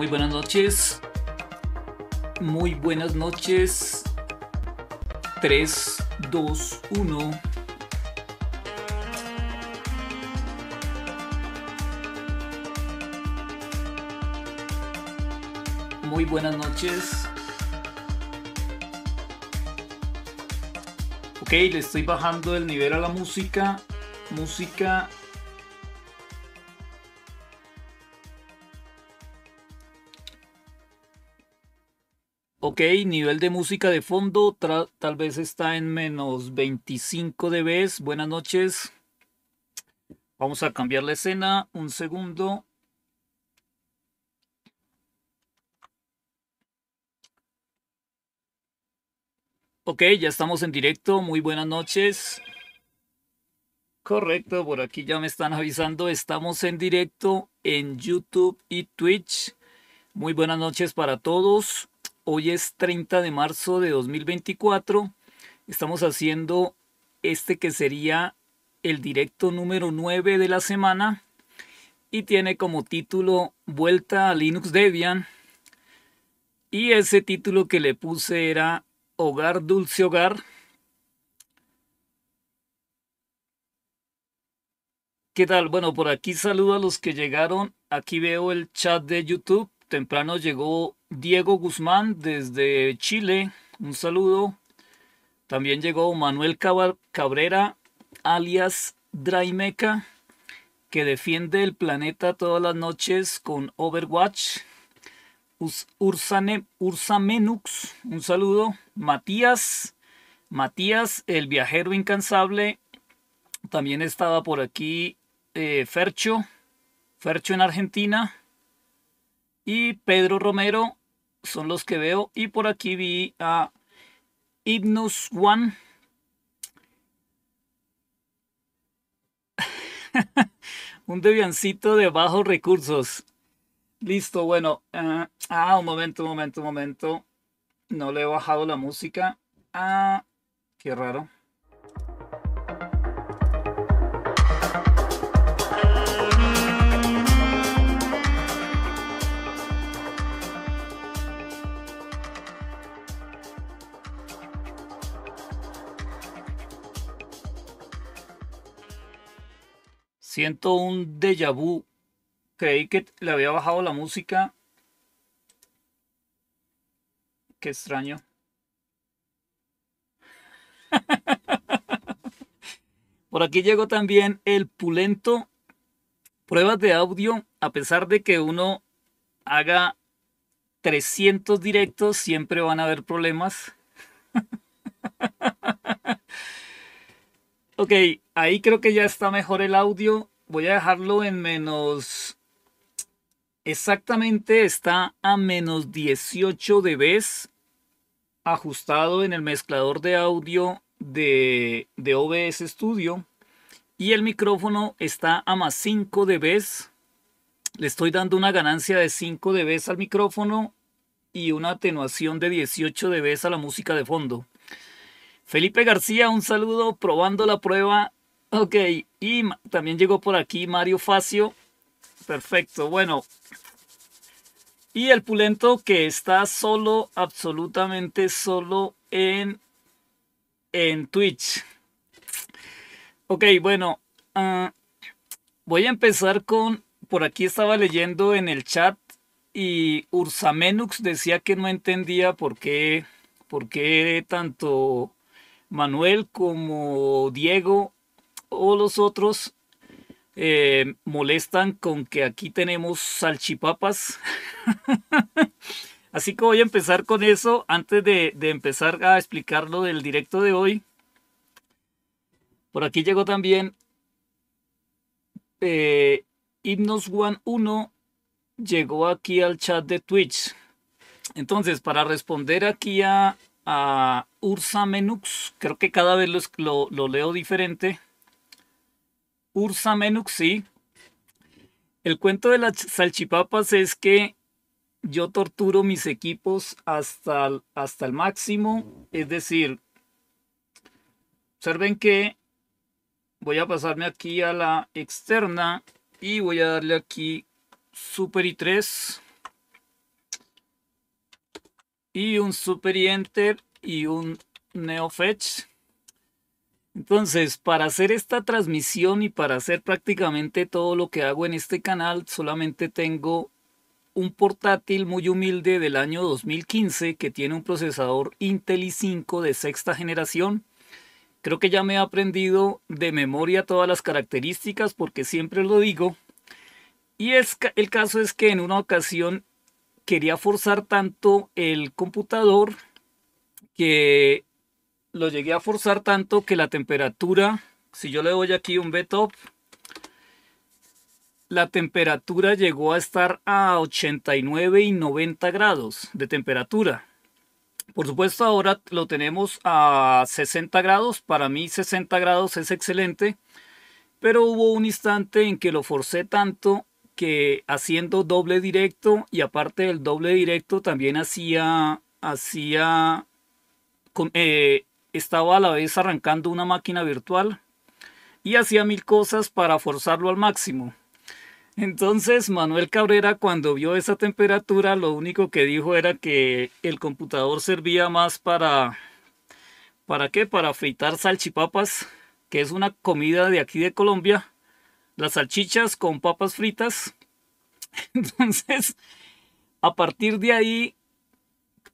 Muy buenas noches. Muy buenas noches. 3, 2, 1. Muy buenas noches. Ok, le estoy bajando el nivel a la música. Música Ok, nivel de música de fondo, tal vez está en menos 25 dB. Buenas noches. Vamos a cambiar la escena. Un segundo. Ok, ya estamos en directo. Muy buenas noches. Correcto, por aquí ya me están avisando. Estamos en directo en YouTube y Twitch. Muy buenas noches para todos. Hoy es 30 de marzo de 2024. Estamos haciendo este que sería el directo número 9 de la semana y tiene como título Vuelta a Linux Debian. Y ese título que le puse era Hogar Dulce Hogar. ¿Qué tal? Bueno, por aquí saludo a los que llegaron. Aquí veo el chat de YouTube. Temprano llegó Diego Guzmán desde Chile. Un saludo. También llegó Manuel Cabrera, alias Draimeca, que defiende el planeta todas las noches con Overwatch. Ursane, Ursamenux, un saludo. Matías, Matías, el viajero incansable. También estaba por aquí eh, Fercho, Fercho en Argentina y Pedro Romero son los que veo. Y por aquí vi a Ignus One. un debiancito de bajos recursos. Listo, bueno. Ah, ah, un momento, un momento, un momento. No le he bajado la música. Ah, qué raro. Siento un déjà vu. Creí que le había bajado la música. Qué extraño. Por aquí llegó también el pulento. Pruebas de audio. A pesar de que uno haga 300 directos, siempre van a haber problemas. Ok, ahí creo que ya está mejor el audio. Voy a dejarlo en menos... Exactamente está a menos 18 dB ajustado en el mezclador de audio de, OBS Studio. Y el micrófono está a más 5 dB. Le estoy dando una ganancia de 5 dB al micrófono y una atenuación de 18 dB a la música de fondo. Felipe García, un saludo probando la prueba. Ok, y también llegó por aquí Mario Facio. Perfecto, bueno. Y el pulento que está solo, absolutamente solo en, en Twitch. Ok, bueno. Ah, voy a empezar con, por aquí estaba leyendo en el chat y Ursamenux decía que no entendía por qué, por qué tanto Manuel como Diego o los otros eh, molestan con que aquí tenemos salchipapas. Así que voy a empezar con eso antes de, empezar a explicar lo del directo de hoy. Por aquí llegó también eh, himnos One 1 llegó aquí al chat de Twitch. Entonces, para responder aquí a, Ursa Menux, creo que cada vez lo, leo diferente. Ursa Menux, sí. El cuento de las salchipapas es que yo torturo mis equipos hasta, hasta el máximo. Es decir, observen que voy a pasarme aquí a la externa y voy a darle aquí super y 3 y un super y enter y un NeoFetch. Entonces, para hacer esta transmisión y para hacer prácticamente todo lo que hago en este canal, solamente tengo un portátil muy humilde del año 2015 que tiene un procesador Intel i5 de sexta generación. Creo que ya me he aprendido de memoria todas las características porque siempre lo digo. Y es, el caso es que en una ocasión quería forzar tanto el computador que lo llegué a forzar tanto que la temperatura, si yo le doy aquí un B-top, la temperatura llegó a estar a 89 y 90 grados de temperatura. Por supuesto ahora lo tenemos a 60 grados, para mí 60 grados es excelente, pero hubo un instante en que lo forcé tanto que haciendo doble directo y aparte del doble directo también hacía, hacía eh, estaba a la vez arrancando una máquina virtual y hacía mil cosas para forzarlo al máximo. Entonces Manuel Cabrera cuando vio esa temperatura lo único que dijo era que el computador servía más para ¿para qué? Para fritar salchipapas, que es una comida de aquí de Colombia, las salchichas con papas fritas. Entonces, a partir de ahí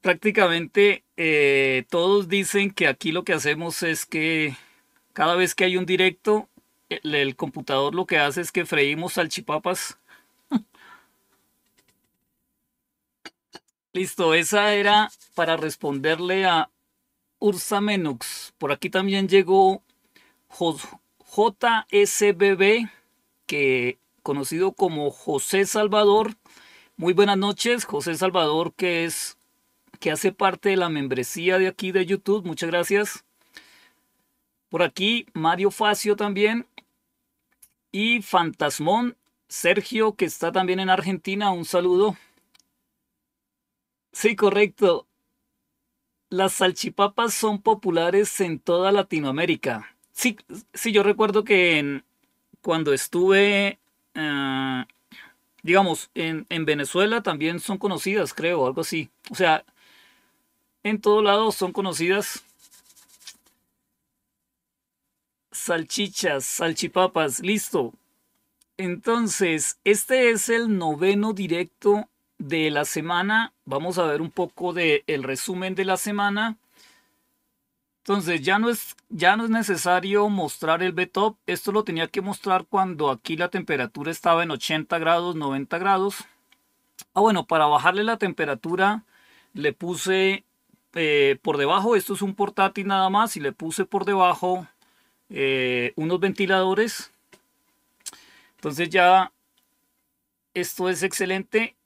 prácticamente eh, todos dicen que aquí lo que hacemos es que cada vez que hay un directo, el, computador lo que hace es que freímos salchipapas. Listo, esa era para responderle a Ursa Menux. Por aquí también llegó JSBB, que conocido como José Salvador. Muy buenas noches, José Salvador, que es que hace parte de la membresía de aquí de YouTube. Muchas gracias. Por aquí, Mario Facio también. Y Fantasmón, Sergio, que está también en Argentina. Un saludo. Sí, correcto. Las salchipapas son populares en toda Latinoamérica. Sí, sí yo recuerdo que cuando estuve, eh, digamos, en, en Venezuela también son conocidas, creo, algo así. O sea, en todos lados son conocidas. Salchichas, salchipapas, listo. Entonces, este es el noveno directo de la semana. Vamos a ver un poco del el resumen de la semana. Entonces ya no, es, ya no es necesario mostrar el betop. Esto lo tenía que mostrar cuando aquí la temperatura estaba en 80 grados, 90 grados. Ah, bueno, para bajarle la temperatura le puse eh, por debajo, esto es un portátil nada más y le puse por debajo eh, unos ventiladores. Entonces ya esto es excelente.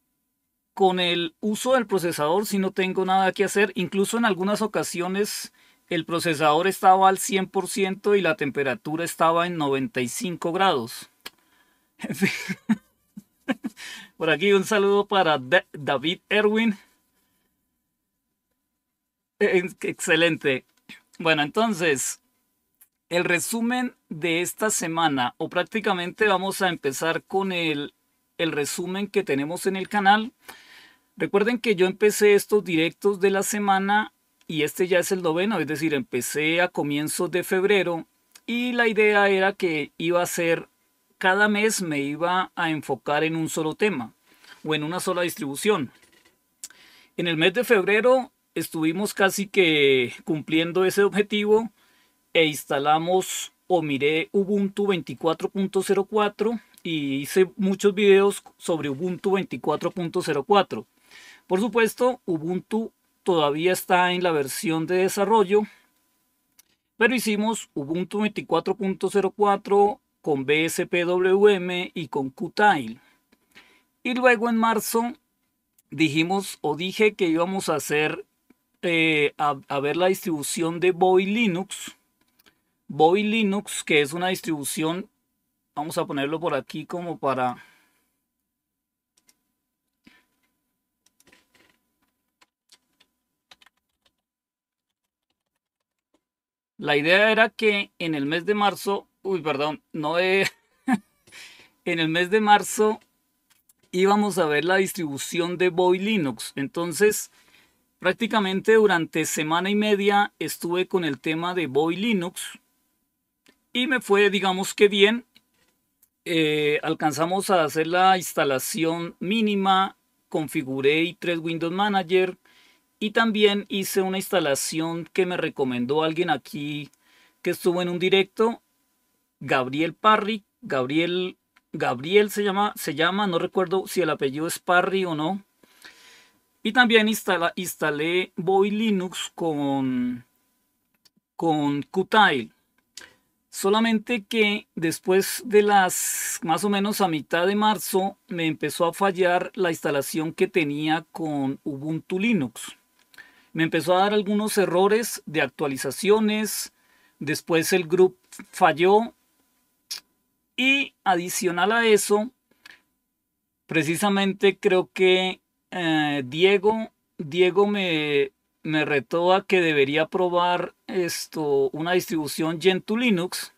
Con el uso del procesador si no tengo nada que hacer. Incluso en algunas ocasiones el procesador estaba al 100% y la temperatura estaba en 95 grados. Por aquí un saludo para David Erwin. Excelente. Bueno, entonces, el resumen de esta semana, o prácticamente vamos a empezar con el, resumen que tenemos en el canal. Recuerden que yo empecé estos directos de la semana y este ya es el noveno, es decir, empecé a comienzos de febrero y la idea era que iba a ser, cada mes me iba a enfocar en un solo tema o en una sola distribución. En el mes de febrero estuvimos casi que cumpliendo ese objetivo e instalamos o miré Ubuntu 24.04 y hice muchos videos sobre Ubuntu 24.04. Por supuesto, Ubuntu todavía está en la versión de desarrollo, pero hicimos Ubuntu 24.04 con BSPWM y con Qtile. Y luego en marzo dijimos o dije que íbamos a hacer eh, a, ver la distribución de Boy Linux. Boy Linux, que es una distribución, vamos a ponerlo por aquí como para... La idea era que en el mes de marzo, uy, perdón, no eh, en el mes de marzo íbamos a ver la distribución de Boy Linux. Entonces, Prácticamente durante semana y media estuve con el tema de Boy Linux y me fue, digamos que bien. Eh, alcanzamos a hacer la instalación mínima, configuré tres 3 Windows Manager y también hice una instalación que me recomendó alguien aquí que estuvo en un directo, Gabriel Parry. Gabriel, Gabriel se llama, se llama, no recuerdo si el apellido es Parry o no y también instalé Boy Linux con, con Qtile. Solamente que después de las más o menos a mitad de marzo me empezó a fallar la instalación que tenía con Ubuntu Linux. Me empezó a dar algunos errores de actualizaciones, después el group falló y adicional a eso, precisamente creo que eh, Diego, Diego me, me retó a que debería probar esto, una distribución Gentoo Linux.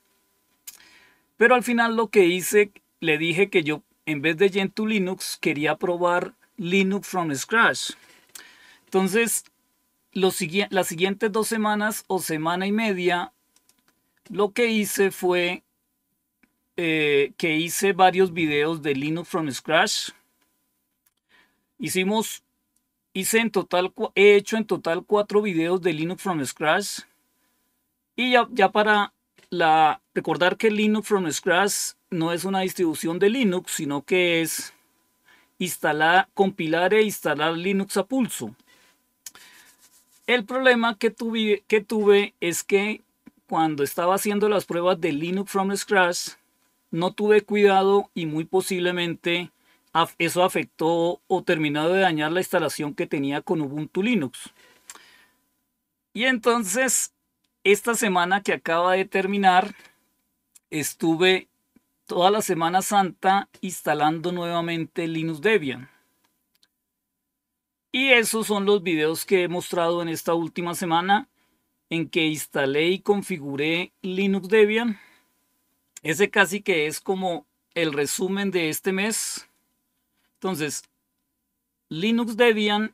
Pero al final lo que hice, le dije que yo en vez de Gentoo Linux quería probar Linux from scratch. Entonces, las siguientes dos semanas o semana y media, lo que hice fue eh, que hice varios videos de Linux from scratch Hicimos, hice en total, he hecho en total cuatro videos de Linux from Scratch. Y ya, para recordar que Linux from Scratch no es una distribución de Linux, sino que es instalar, compilar e instalar Linux a pulso. El problema que que tuve es que cuando estaba haciendo las pruebas de Linux from Scratch, no tuve cuidado y muy posiblemente eso afectó o terminó de dañar la instalación que tenía con Ubuntu Linux. Y entonces, esta semana que acaba de terminar, estuve toda la Semana Santa instalando nuevamente Linux Debian. Y esos son los videos que he mostrado en esta última semana en que instalé y configuré Linux Debian. Ese casi que es como el resumen de este mes. Entonces, Linux Debian,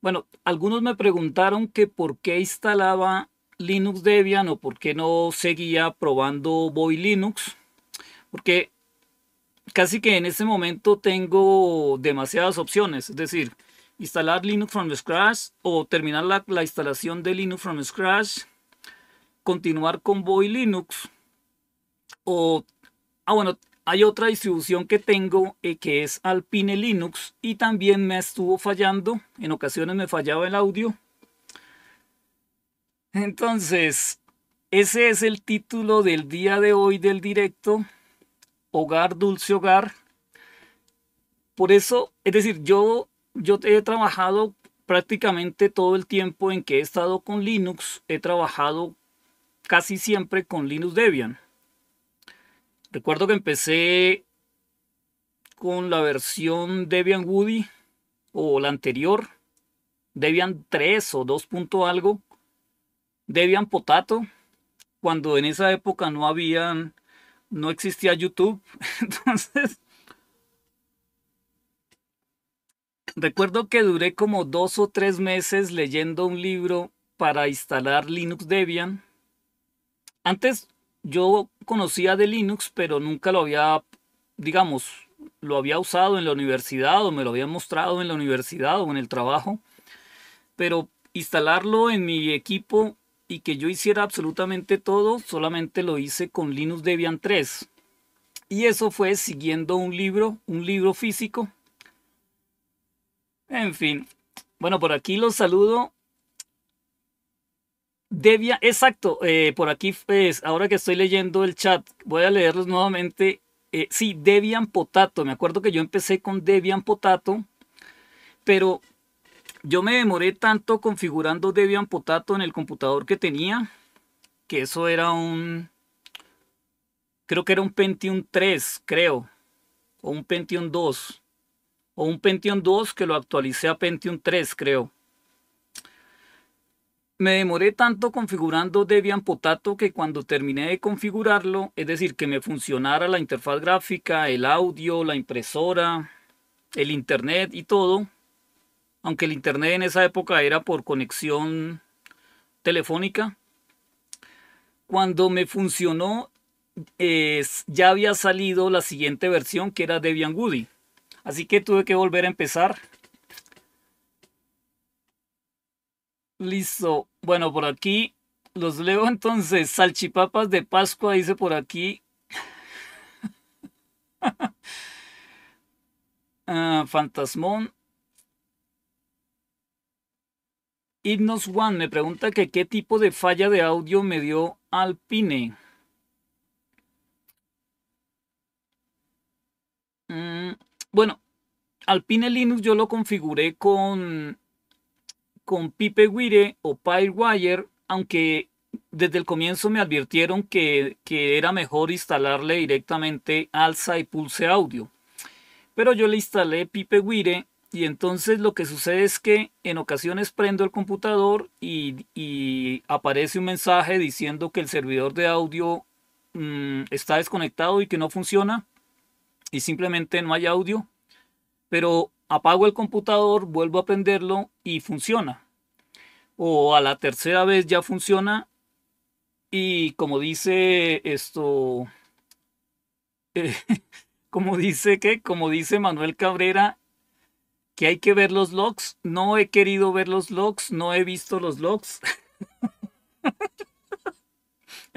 bueno, algunos me preguntaron que por qué instalaba Linux Debian o por qué no seguía probando Boy Linux, porque casi que en este momento tengo demasiadas opciones, es decir, instalar Linux from scratch o terminar la, instalación de Linux from scratch, continuar con Boy Linux o, ah bueno, hay otra distribución que tengo eh, que es Alpine Linux y también me estuvo fallando. En ocasiones me fallaba el audio. Entonces, ese es el título del día de hoy del directo. Hogar, dulce hogar. Por eso, es decir, yo, yo he trabajado prácticamente todo el tiempo en que he estado con Linux. He trabajado casi siempre con Linux Debian. Recuerdo que empecé con la versión Debian Woody o la anterior, Debian 3 o 2. algo, Debian Potato, cuando en esa época no habían, no existía YouTube. Entonces, recuerdo que duré como dos o tres meses leyendo un libro para instalar Linux Debian. Antes yo conocía de Linux, pero nunca lo había, digamos, lo había usado en la universidad o me lo habían mostrado en la universidad o en el trabajo. Pero instalarlo en mi equipo y que yo hiciera absolutamente todo, solamente lo hice con Linux Debian 3. Y eso fue siguiendo un libro, un libro físico. En fin, bueno, por aquí los saludo Debian, exacto, eh, por aquí, es. Pues, ahora que estoy leyendo el chat, voy a leerlos nuevamente. Eh, sí, Debian Potato, me acuerdo que yo empecé con Debian Potato, pero yo me demoré tanto configurando Debian Potato en el computador que tenía, que eso era un, creo que era un Pentium 3, creo, o un Pentium 2, o un Pentium 2 que lo actualicé a Pentium 3, creo. Me demoré tanto configurando Debian Potato que cuando terminé de configurarlo, es decir, que me funcionara la interfaz gráfica, el audio, la impresora, el internet y todo, aunque el internet en esa época era por conexión telefónica, cuando me funcionó ya había salido la siguiente versión que era Debian Woody. Así que tuve que volver a empezar Listo. Bueno, por aquí los leo entonces. Salchipapas de Pascua, dice por aquí. Ah, Fantasmón. Hypnos One me pregunta que qué tipo de falla de audio me dio Alpine. Mm, bueno, Alpine Linux yo lo configuré con con PipeWire o Wire, aunque desde el comienzo me advirtieron que, era mejor instalarle directamente Alza y Pulse Audio. Pero yo le instalé Pipe y entonces lo que sucede es que en ocasiones prendo el computador y, aparece un mensaje diciendo que el servidor de audio mm, está desconectado y que no funciona y simplemente no hay audio. Pero apago el computador, vuelvo a prenderlo y funciona. O a la tercera vez ya funciona y como dice esto, eh, como dice que, como dice Manuel Cabrera, que hay que ver los logs. No he querido ver los logs, no he visto los logs.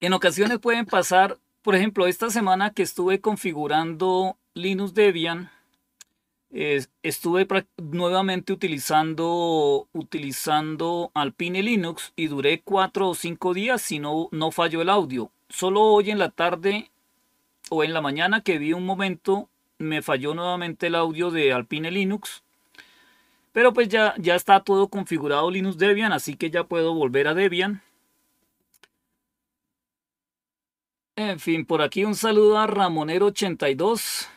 en ocasiones pueden pasar por ejemplo, esta semana que estuve configurando Linux Debian, estuve nuevamente utilizando, utilizando Alpine Linux y duré cuatro o cinco días si no, no falló el audio. Solo hoy en la tarde o en la mañana que vi un momento me falló nuevamente el audio de Alpine Linux. Pero pues ya, ya está todo configurado Linux Debian, así que ya puedo volver a Debian. En fin, por aquí un saludo a Ramonero82.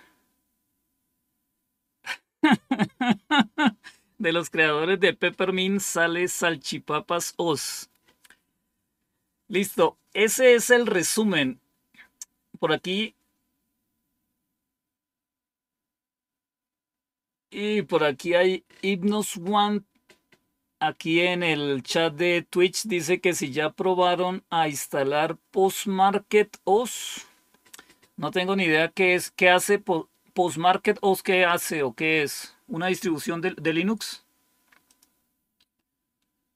de los creadores de Peppermint sale Salchipapas Oz. Listo, ese es el resumen. Por aquí. Y por aquí hay Hypnos One aquí en el chat de Twitch dice que si ya probaron a instalar PostMarketOS. No tengo ni idea qué es, qué hace PostMarketOS, qué hace o qué es. Una distribución de, de Linux.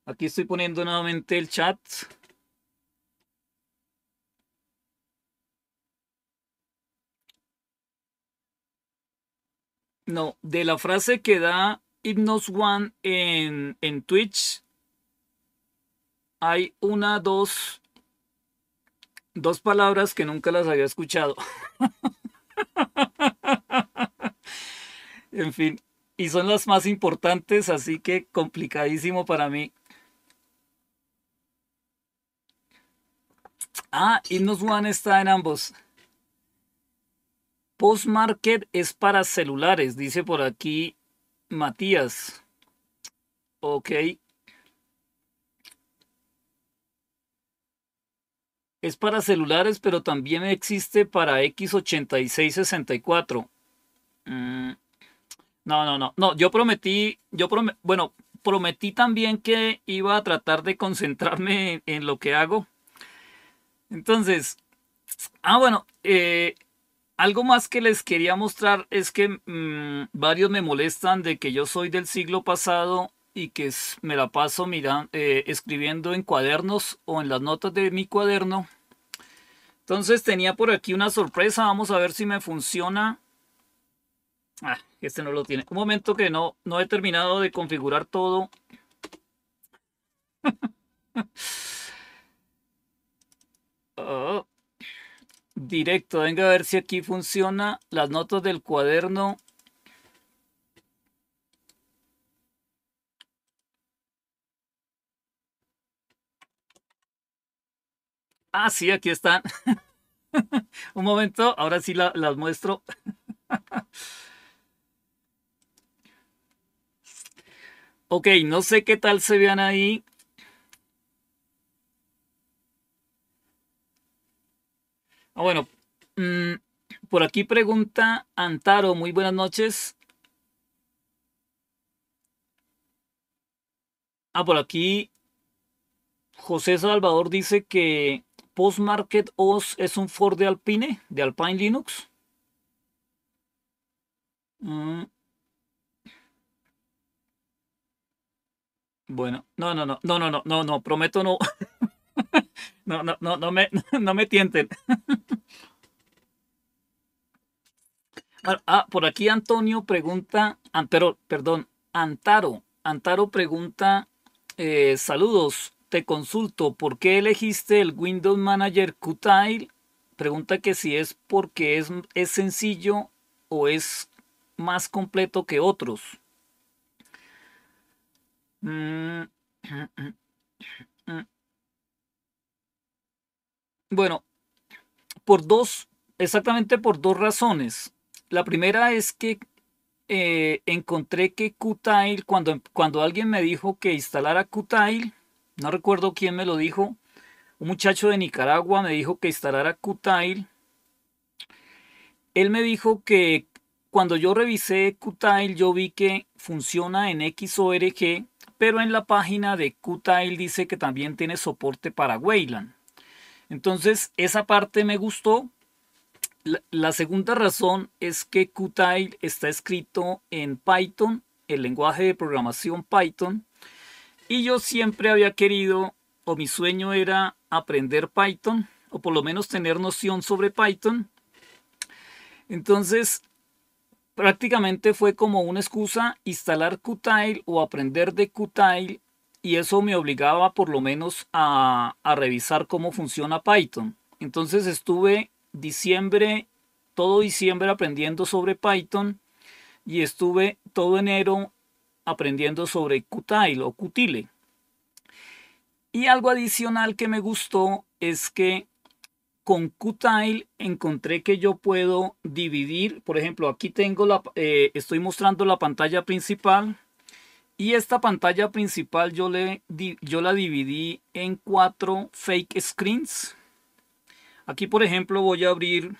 Aquí estoy poniendo nuevamente el chat. No, de la frase que da Hypnos One en, Twitch. Hay una, dos, dos palabras que nunca las había escuchado. en fin, y son las más importantes, así que complicadísimo para mí. Ah, Hypnos One está en ambos. Postmarket es para celulares, dice por aquí Matías. Ok. Es para celulares, pero también existe para X8664. Mm. No, no, no. No, yo prometí, yo bueno, prometí también que iba a tratar de concentrarme en, en lo que hago. Entonces, ah, bueno, eh, algo más que les quería mostrar es que mm, varios me molestan de que yo soy del siglo pasado y que me la paso mirando, eh, escribiendo en cuadernos o en las notas de mi cuaderno. Entonces tenía por aquí una sorpresa. Vamos a ver si me funciona. Ah, este no lo tiene. Un momento que no, no he terminado de configurar todo. oh directo. Venga a ver si aquí funciona las notas del cuaderno. Ah, sí, aquí están. Un momento, ahora sí las muestro. ok, no sé qué tal se vean ahí. Ah, bueno, mm, por aquí pregunta Antaro, muy buenas noches. Ah, por aquí José Salvador dice que Postmarket OS es un Ford de Alpine, de Alpine Linux. Mm. Bueno, no, no, no, no, no, no, no, no, prometo no. No, no, no, no me, no me tienten. Ah, por aquí Antonio pregunta, pero, perdón, Antaro. Antaro pregunta, eh, saludos, te consulto, ¿por qué elegiste el Windows Manager Qtile? Pregunta que si es porque es, es sencillo o es más completo que otros. Mm, Bueno, por dos, exactamente por dos razones. La primera es que eh, encontré que Qtile, cuando, cuando alguien me dijo que instalara Qtile, no recuerdo quién me lo dijo, un muchacho de Nicaragua me dijo que instalara Qtile. Él me dijo que cuando yo revisé Qtile, yo vi que funciona en XORG, pero en la página de Qtile dice que también tiene soporte para Wayland. Entonces, esa parte me gustó. La, segunda razón es que Qtile está escrito en Python, el lenguaje de programación Python. Y yo siempre había querido, o mi sueño era aprender Python, o por lo menos tener noción sobre Python. Entonces, prácticamente fue como una excusa instalar Qtile o aprender de Qtile y eso me obligaba por lo menos a, revisar cómo funciona Python. Entonces estuve diciembre, todo diciembre aprendiendo sobre Python y estuve todo enero aprendiendo sobre Qtile o Qtile. Y algo adicional que me gustó es que con Qtile encontré que yo puedo dividir, por ejemplo, aquí tengo la, eh, estoy mostrando la pantalla principal y esta pantalla principal yo, le, yo la dividí en cuatro fake screens. Aquí, por ejemplo, voy a abrir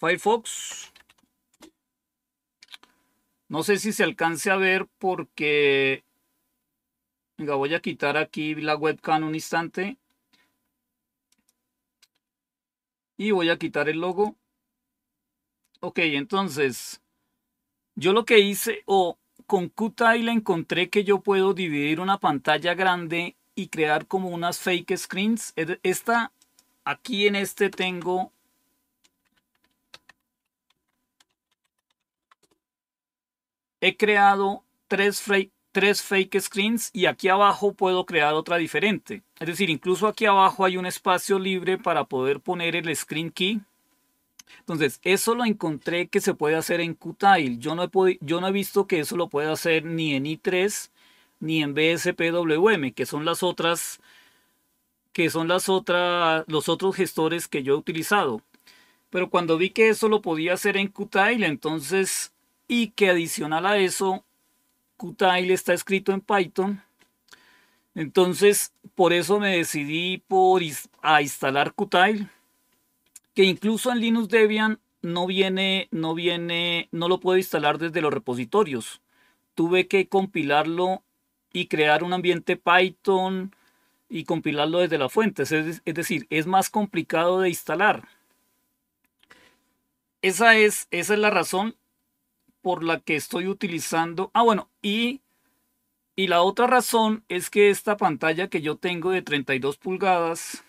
Firefox. No sé si se alcance a ver porque... Venga, voy a quitar aquí la webcam un instante. Y voy a quitar el logo. Ok, entonces, yo lo que hice, con Qtile encontré que yo puedo dividir una pantalla grande y crear como unas fake screens. Esta, aquí en este tengo he creado tres, tres, fake screens y aquí abajo puedo crear otra diferente. Es decir, incluso aquí abajo hay un espacio libre para poder poner el screen key entonces, eso lo encontré que se puede hacer en Qtile. Yo no he, visto que eso lo pueda hacer ni en i3 ni en BSPWM, que son las otras que son los otros gestores que yo he utilizado. Pero cuando vi que eso lo podía hacer en Qtile, entonces y que adicional a eso Qtile está escrito en Python, entonces por eso me decidí a instalar Qtile que incluso en Linux Debian no viene, no viene, no lo puedo instalar desde los repositorios. Tuve que compilarlo y crear un ambiente Python y compilarlo desde la fuente. Es, decir, es más complicado de instalar. Esa es, esa es la razón por la que estoy utilizando. Ah, bueno, y, y la otra razón es que esta pantalla que yo tengo de 32 pulgadas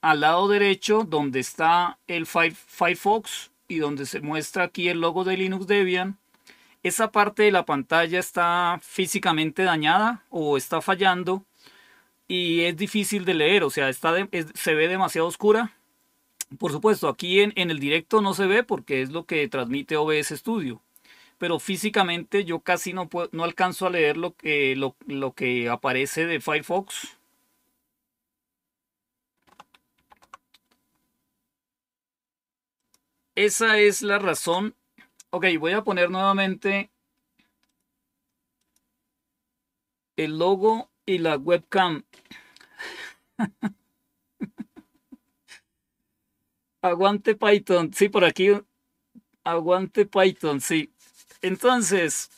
al lado derecho donde está el Firefox y donde se muestra aquí el logo de Linux Debian, esa parte de la pantalla está físicamente dañada o está fallando y es difícil de leer, o sea, se ve demasiado oscura. Por supuesto, aquí en, el directo no se ve porque es lo que transmite OBS Studio pero físicamente yo casi no, alcanzo a leer lo que aparece de Firefox Esa es la razón. Ok, voy a poner nuevamente el logo y la webcam. Aguante Python. Sí, por aquí. Aguante Python, sí. Entonces,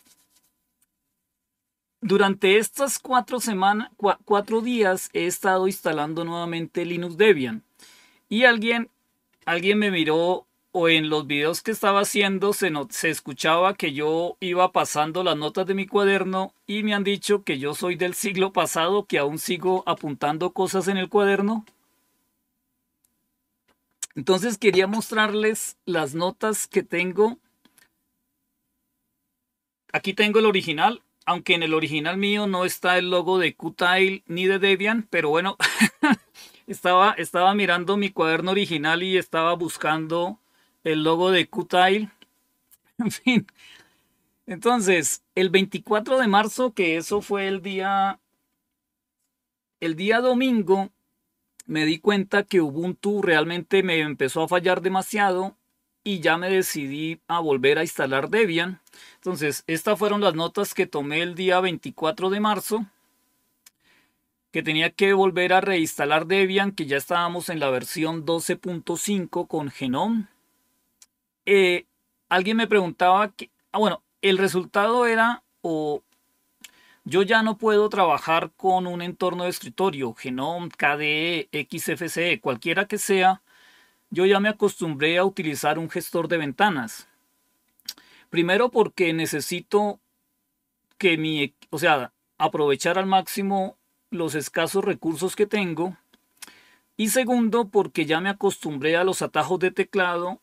durante estas cuatro semanas, cuatro días he estado instalando nuevamente Linux Debian. Y alguien, alguien me miró o en los videos que estaba haciendo se, escuchaba que yo iba pasando las notas de mi cuaderno y me han dicho que yo soy del siglo pasado, que aún sigo apuntando cosas en el cuaderno. Entonces quería mostrarles las notas que tengo. Aquí tengo el original, aunque en el original mío no está el logo de Qtile ni de Debian, pero bueno, estaba, estaba mirando mi cuaderno original y estaba buscando el logo de Qtile. En fin. Entonces, el 24 de marzo, que eso fue el día. El día domingo, me di cuenta que Ubuntu realmente me empezó a fallar demasiado y ya me decidí a volver a instalar Debian. Entonces, estas fueron las notas que tomé el día 24 de marzo que tenía que volver a reinstalar Debian, que ya estábamos en la versión 12.5 con Genome. Eh, alguien me preguntaba, que, ah, bueno, el resultado era, o yo ya no puedo trabajar con un entorno de escritorio, Genome, KDE, XFCE, cualquiera que sea, yo ya me acostumbré a utilizar un gestor de ventanas. Primero porque necesito que mi, o sea, aprovechar al máximo los escasos recursos que tengo. Y segundo, porque ya me acostumbré a los atajos de teclado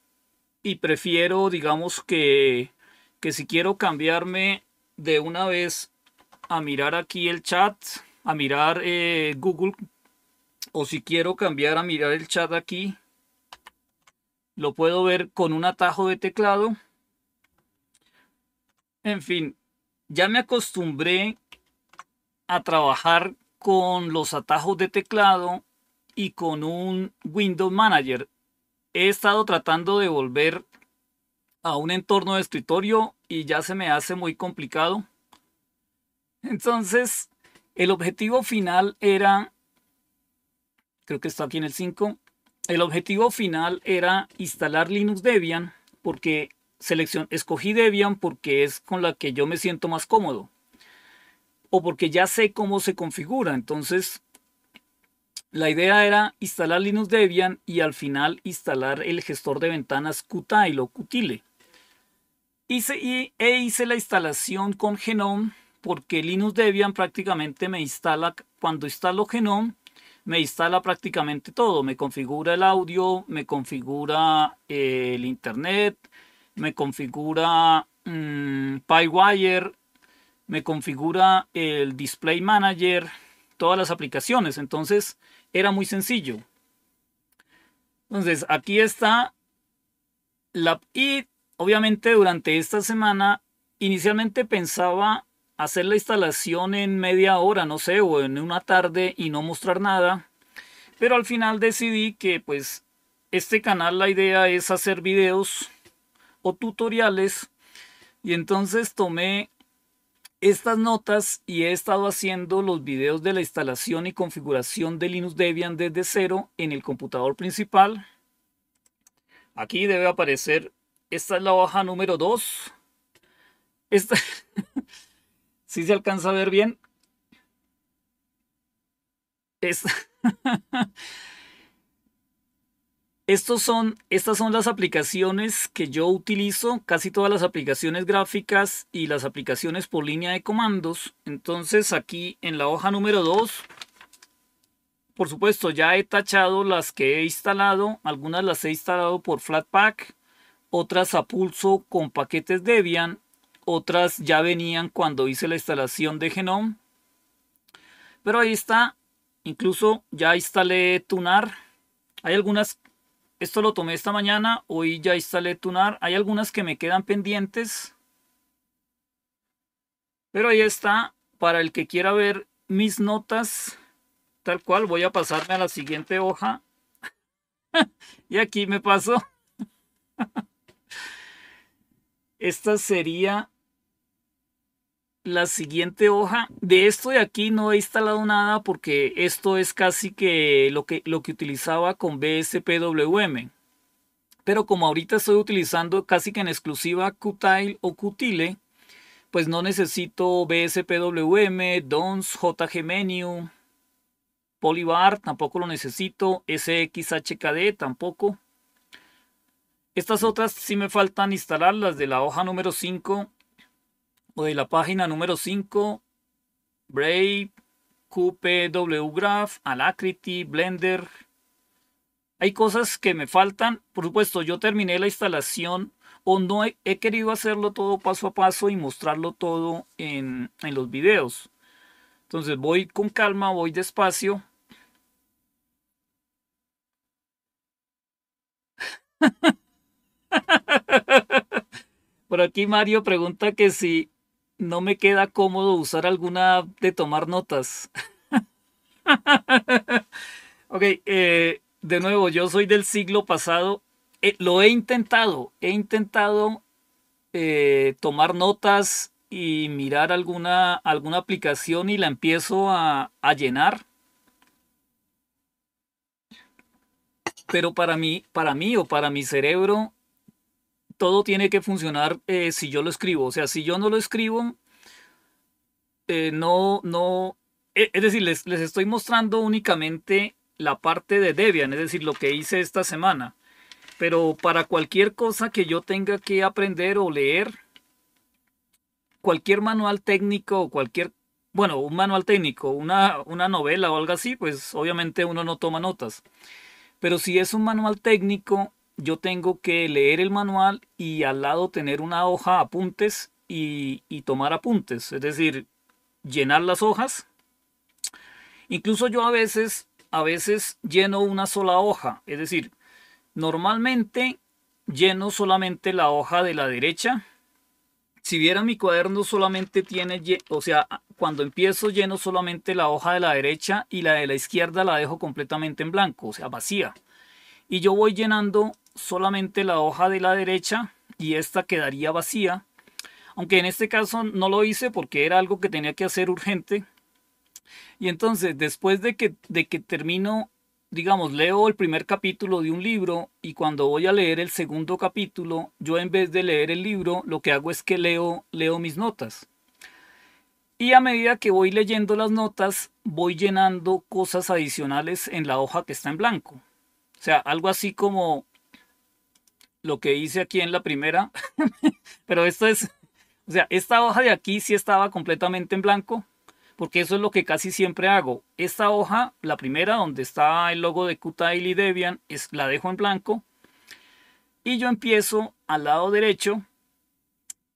y prefiero, digamos que, que si quiero cambiarme de una vez a mirar aquí el chat, a mirar eh, Google, o si quiero cambiar a mirar el chat aquí, lo puedo ver con un atajo de teclado. En fin, ya me acostumbré a trabajar con los atajos de teclado y con un Windows Manager he estado tratando de volver a un entorno de escritorio y ya se me hace muy complicado. Entonces, el objetivo final era, creo que está aquí en el 5, el objetivo final era instalar Linux Debian porque escogí Debian porque es con la que yo me siento más cómodo o porque ya sé cómo se configura. Entonces, la idea era instalar Linux Debian y al final instalar el gestor de ventanas Qtile o Qtile. Hice, e hice la instalación con Genome porque Linux Debian prácticamente me instala, cuando instalo Genome, me instala prácticamente todo. Me configura el audio, me configura eh, el internet, me configura mm, PyWire, me configura el Display Manager, todas las aplicaciones. Entonces, era muy sencillo. Entonces, aquí está la... Y obviamente durante esta semana, inicialmente pensaba hacer la instalación en media hora, no sé, o en una tarde y no mostrar nada. Pero al final decidí que pues este canal la idea es hacer videos o tutoriales. Y entonces tomé estas notas y he estado haciendo los videos de la instalación y configuración de Linux Debian desde cero en el computador principal. Aquí debe aparecer, esta es la hoja número 2. Esta, si se alcanza a ver bien. Esta. Estos son, estas son las aplicaciones que yo utilizo, casi todas las aplicaciones gráficas y las aplicaciones por línea de comandos. Entonces aquí en la hoja número 2, por supuesto ya he tachado las que he instalado, algunas las he instalado por Flatpak, otras a pulso con paquetes Debian, otras ya venían cuando hice la instalación de Genome. Pero ahí está, incluso ya instalé Tunar. Hay algunas esto lo tomé esta mañana, hoy ya instalé Tunar. Hay algunas que me quedan pendientes. Pero ahí está, para el que quiera ver mis notas, tal cual, voy a pasarme a la siguiente hoja. y aquí me paso. Esta sería la siguiente hoja. De esto de aquí no he instalado nada porque esto es casi que lo que, lo que utilizaba con BSPWM. Pero como ahorita estoy utilizando casi que en exclusiva Qtile o Qtile, pues no necesito BSPWM, DONS, JGMenu, Polybar, tampoco lo necesito, SXHKD tampoco. Estas otras sí me faltan instalar, las de la hoja número 5 Voy a la página número 5, Brave, QPW Graph, Alacrity, Blender. Hay cosas que me faltan. Por supuesto, yo terminé la instalación o no he, querido hacerlo todo paso a paso y mostrarlo todo en, en los videos. Entonces voy con calma, voy despacio. Por aquí Mario pregunta que si no me queda cómodo usar alguna de tomar notas. ok, eh, de nuevo, yo soy del siglo pasado. Eh, lo he intentado, he intentado eh, tomar notas y mirar alguna, alguna aplicación y la empiezo a, a llenar. Pero para mí, para mí o para mi cerebro, todo tiene que funcionar eh, si yo lo escribo. O sea, si yo no lo escribo, eh, no, no. Eh, es decir, les, estoy mostrando únicamente la parte de Debian, es decir, lo que hice esta semana. Pero para cualquier cosa que yo tenga que aprender o leer, cualquier manual técnico o cualquier, bueno, un manual técnico, una, una novela o algo así, pues obviamente uno no toma notas. Pero si es un manual técnico yo tengo que leer el manual y al lado tener una hoja apuntes y, tomar apuntes, es decir, llenar las hojas. Incluso yo a veces, a veces lleno una sola hoja, es decir, normalmente lleno solamente la hoja de la derecha. Si vieran mi cuaderno solamente tiene, o sea, cuando empiezo lleno solamente la hoja de la derecha y la de la izquierda la dejo completamente en blanco, o sea, vacía. Y yo voy llenando solamente la hoja de la derecha y esta quedaría vacía. Aunque en este caso no lo hice porque era algo que tenía que hacer urgente. Y entonces, después de que, de que termino, digamos, leo el primer capítulo de un libro y cuando voy a leer el segundo capítulo, yo en vez de leer el libro, lo que hago es que leo, leo mis notas. Y a medida que voy leyendo las notas, voy llenando cosas adicionales en la hoja que está en blanco. O sea, algo así como lo que hice aquí en la primera, pero esto es, o sea, esta hoja de aquí sí estaba completamente en blanco, porque eso es lo que casi siempre hago. Esta hoja, la primera donde está el logo de Qtile y Debian, es, la dejo en blanco. Y yo empiezo al lado derecho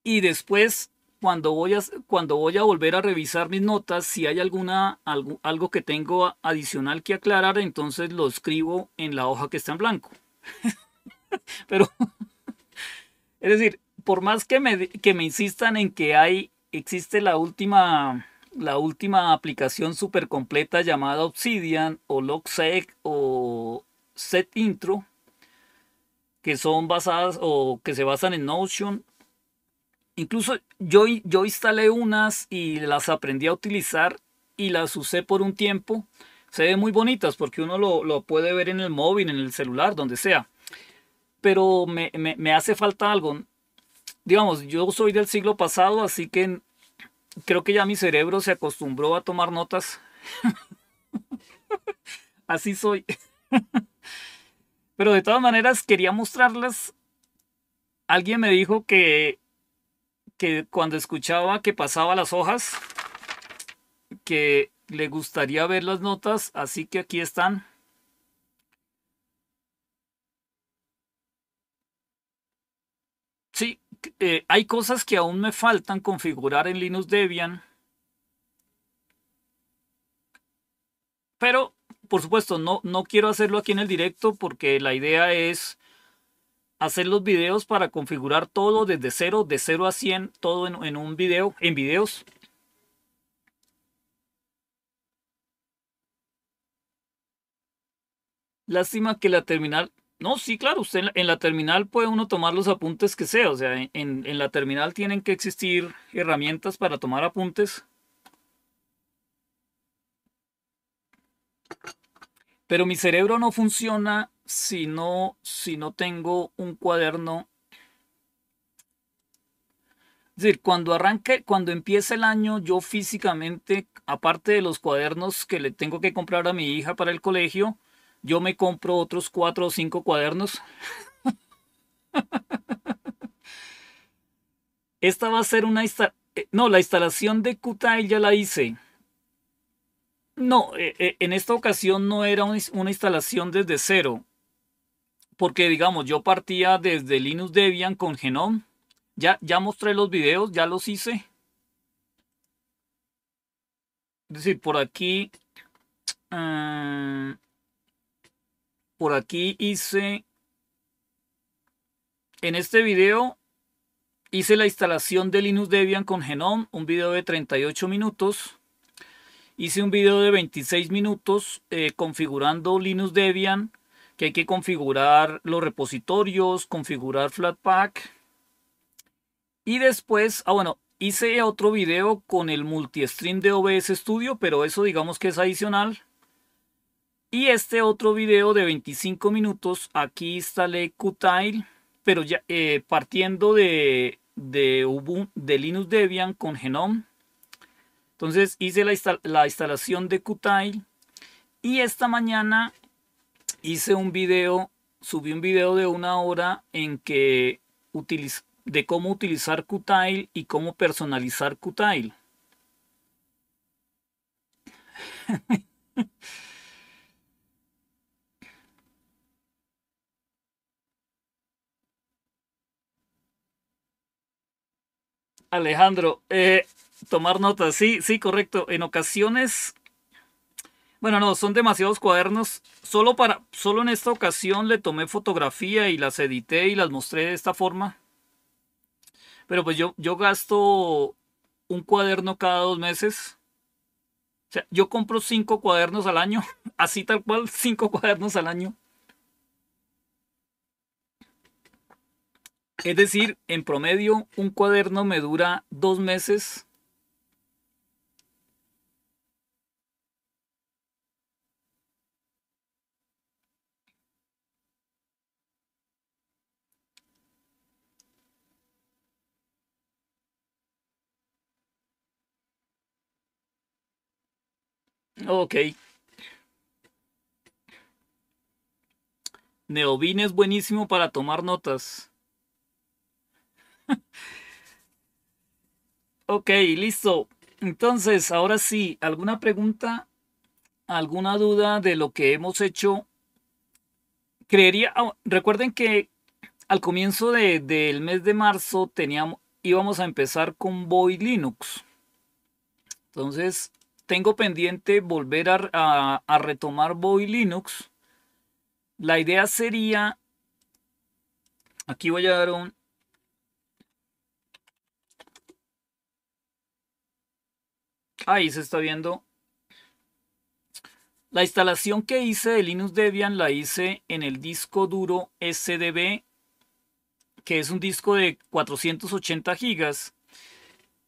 y después cuando voy a, cuando voy a volver a revisar mis notas, si hay alguna, algo que tengo adicional que aclarar, entonces lo escribo en la hoja que está en blanco. Pero, es decir, por más que me, que me insistan en que hay, existe la última, la última aplicación súper completa llamada Obsidian o LogSec o SetIntro, que son basadas o que se basan en Notion. Incluso yo, yo instalé unas y las aprendí a utilizar y las usé por un tiempo. Se ven muy bonitas porque uno lo puede ver en el móvil, en el celular, donde sea pero me, hace falta algo. Digamos, yo soy del siglo pasado, así que creo que ya mi cerebro se acostumbró a tomar notas. así soy. Pero de todas maneras quería mostrarlas. Alguien me dijo que, que cuando escuchaba que pasaba las hojas, que le gustaría ver las notas, así que aquí están. Eh, hay cosas que aún me faltan configurar en Linux Debian. Pero, por supuesto, no, no quiero hacerlo aquí en el directo porque la idea es hacer los videos para configurar todo desde cero, de cero a 100, todo en, en un video, en videos. Lástima que la terminal no, sí, claro, usted en la, terminal puede uno tomar los apuntes que sea, o sea, en, la terminal tienen que existir herramientas para tomar apuntes. Pero mi cerebro no funciona si no, si no tengo un cuaderno. Es decir, cuando arranque, cuando empiece el año, yo físicamente, aparte de los cuadernos que le tengo que comprar a mi hija para el colegio, yo me compro otros cuatro o cinco cuadernos. Esta va a ser una instalación. Eh, no, la instalación de Qtile ya la hice. No, eh, eh, en esta ocasión no era una instalación desde cero. Porque, digamos, yo partía desde Linux Debian con Genome. Ya, ya mostré los videos, ya los hice. Es decir, por aquí... Ah, por aquí hice, en este video, hice la instalación de Linux Debian con Genome, un video de 38 minutos. Hice un video de 26 minutos eh, configurando Linux Debian, que hay que configurar los repositorios, configurar Flatpak. Y después, ah bueno, hice otro video con el multi-stream de OBS Studio, pero eso digamos que es adicional. Y este otro video de 25 minutos, aquí instalé Qtile, pero ya eh, partiendo de, de Linux Debian con Genome. Entonces hice la, instalación de Qtile y esta mañana hice un video, subí un video de una hora en que de cómo utilizar Qtile y cómo personalizar Qtile. Alejandro, eh, tomar notas, sí, sí, correcto. En ocasiones, bueno, no, son demasiados cuadernos. Solo para, solo en esta ocasión le tomé fotografía y las edité y las mostré de esta forma. Pero pues yo, yo gasto un cuaderno cada dos meses. O sea, yo compro cinco cuadernos al año, así tal cual, cinco cuadernos al año. Es decir, en promedio, un cuaderno me dura dos meses. Ok. Neobin es buenísimo para tomar notas ok, listo. Entonces, ahora sí, ¿alguna pregunta? ¿Alguna duda de lo que hemos hecho? Creería, ah, recuerden que al comienzo del mes de marzo teníamos, íbamos a empezar con Boy Linux. Entonces, tengo pendiente volver a, retomar Boy Linux. La idea sería, aquí voy a dar un, Ahí se está viendo. La instalación que hice de Linux Debian la hice en el disco duro SDB, que es un disco de 480 GB.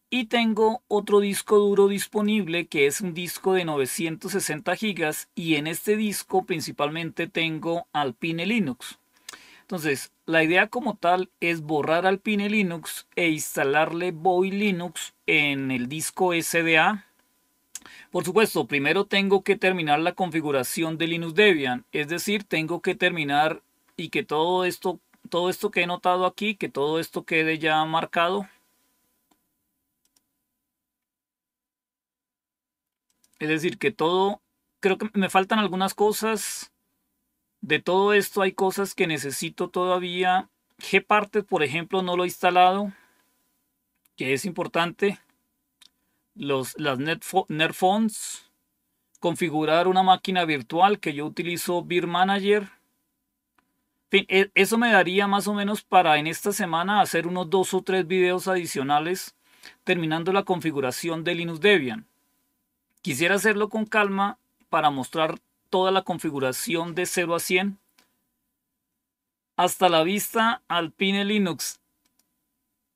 Y tengo otro disco duro disponible que es un disco de 960 GB. y en este disco principalmente tengo Alpine Linux. Entonces, la idea como tal es borrar Alpine Linux e instalarle Boy Linux en el disco SDA. Por supuesto, primero tengo que terminar la configuración de Linux Debian, es decir, tengo que terminar y que todo esto, todo esto que he notado aquí, que todo esto quede ya marcado. Es decir, que todo, creo que me faltan algunas cosas de todo esto hay cosas que necesito todavía. partes, por ejemplo, no lo he instalado, que es importante. Los, las Netfonts. Configurar una máquina virtual que yo utilizo Beer Manager. E, eso me daría más o menos para en esta semana hacer unos dos o tres videos adicionales terminando la configuración de Linux Debian. Quisiera hacerlo con calma para mostrar toda la configuración de 0 a 100. Hasta la vista, Alpine Linux.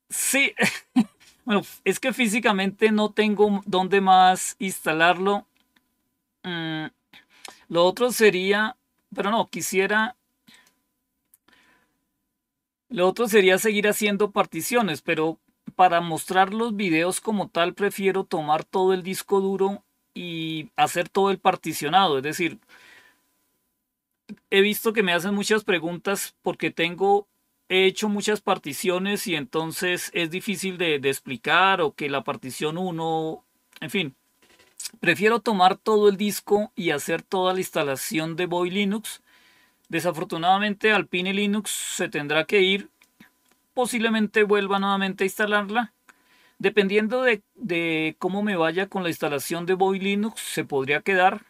Sí, bueno, es que físicamente no tengo dónde más instalarlo. Mm, lo otro sería, pero no, quisiera... Lo otro sería seguir haciendo particiones, pero para mostrar los videos como tal prefiero tomar todo el disco duro y hacer todo el particionado. Es decir, he visto que me hacen muchas preguntas porque tengo, he hecho muchas particiones y entonces es difícil de, explicar o que la partición 1, en fin. Prefiero tomar todo el disco y hacer toda la instalación de Boy Linux. Desafortunadamente Alpine Linux se tendrá que ir. Posiblemente vuelva nuevamente a instalarla Dependiendo de, cómo me vaya con la instalación de Boy Linux, se podría quedar.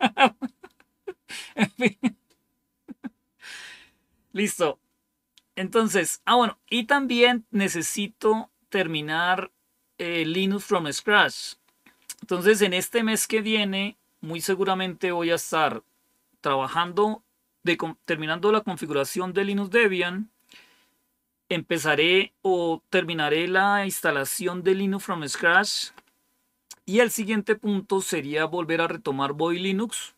Listo. Entonces, ah, bueno, y también necesito terminar eh, Linux from scratch. Entonces, en este mes que viene, muy seguramente voy a estar trabajando, terminando la configuración de Linux Debian, empezaré o terminaré la instalación de Linux from scratch. Y el siguiente punto sería volver a retomar Boy Linux.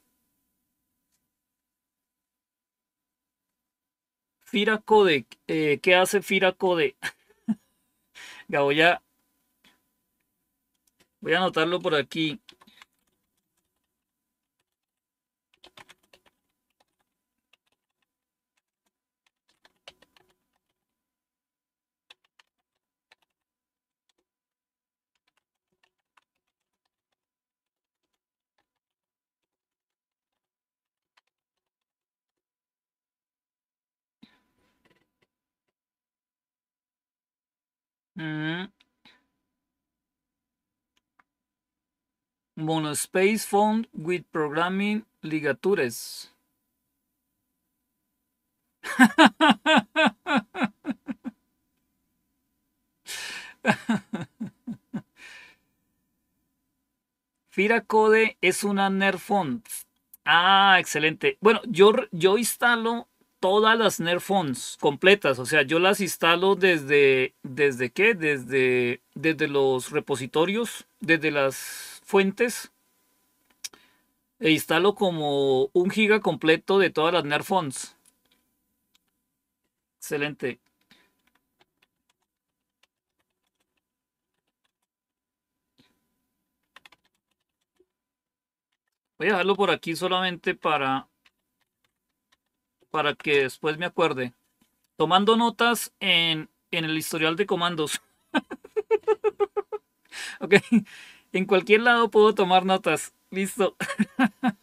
Fira Code. Eh, ¿Qué hace Fira Code? voy a anotarlo por aquí. Monospace font with programming ligatures. Firacode es una Nerf font. Ah, excelente. Bueno, yo, yo instalo todas las Nerfons completas. O sea, yo las instalo desde, ¿desde qué? Desde, desde los repositorios, desde las fuentes. E instalo como un giga completo de todas las Nerfons. Excelente. Voy a dejarlo por aquí solamente para para que después me acuerde. Tomando notas en, el historial de comandos. ok, en cualquier lado puedo tomar notas. Listo.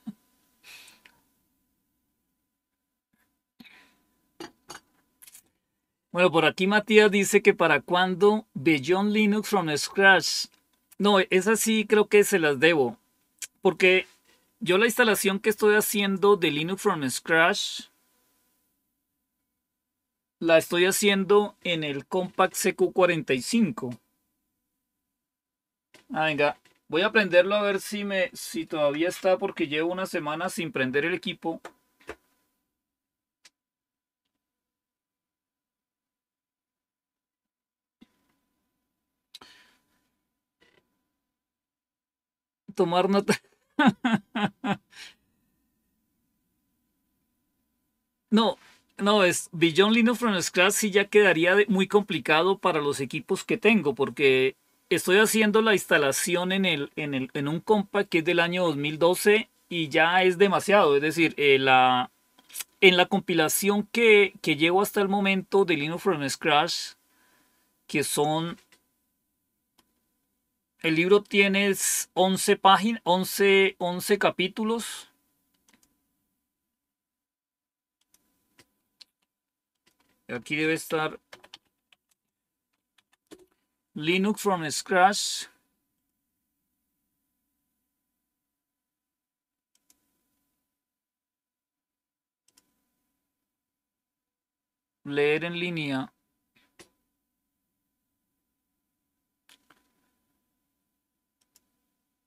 Bueno, por aquí Matías dice que para cuando Beyond Linux from Scratch. No, es sí creo que se las debo. Porque yo la instalación que estoy haciendo de Linux from Scratch la estoy haciendo en el Compact CQ45. Ah, venga, voy a prenderlo a ver si, me, si todavía está porque llevo una semana sin prender el equipo. Tomar nota. no, no, es Beyond Linux from Scratch sí ya quedaría muy complicado para los equipos que tengo, porque estoy haciendo la instalación en, el, en, el, en un compact que es del año 2012 y ya es demasiado. Es decir, eh, la, en la compilación que, que, llevo hasta el momento de Linux from Scratch, que son... El libro tiene 11 páginas, 11 capítulos Aquí debe estar Linux from scratch. Leer en línea.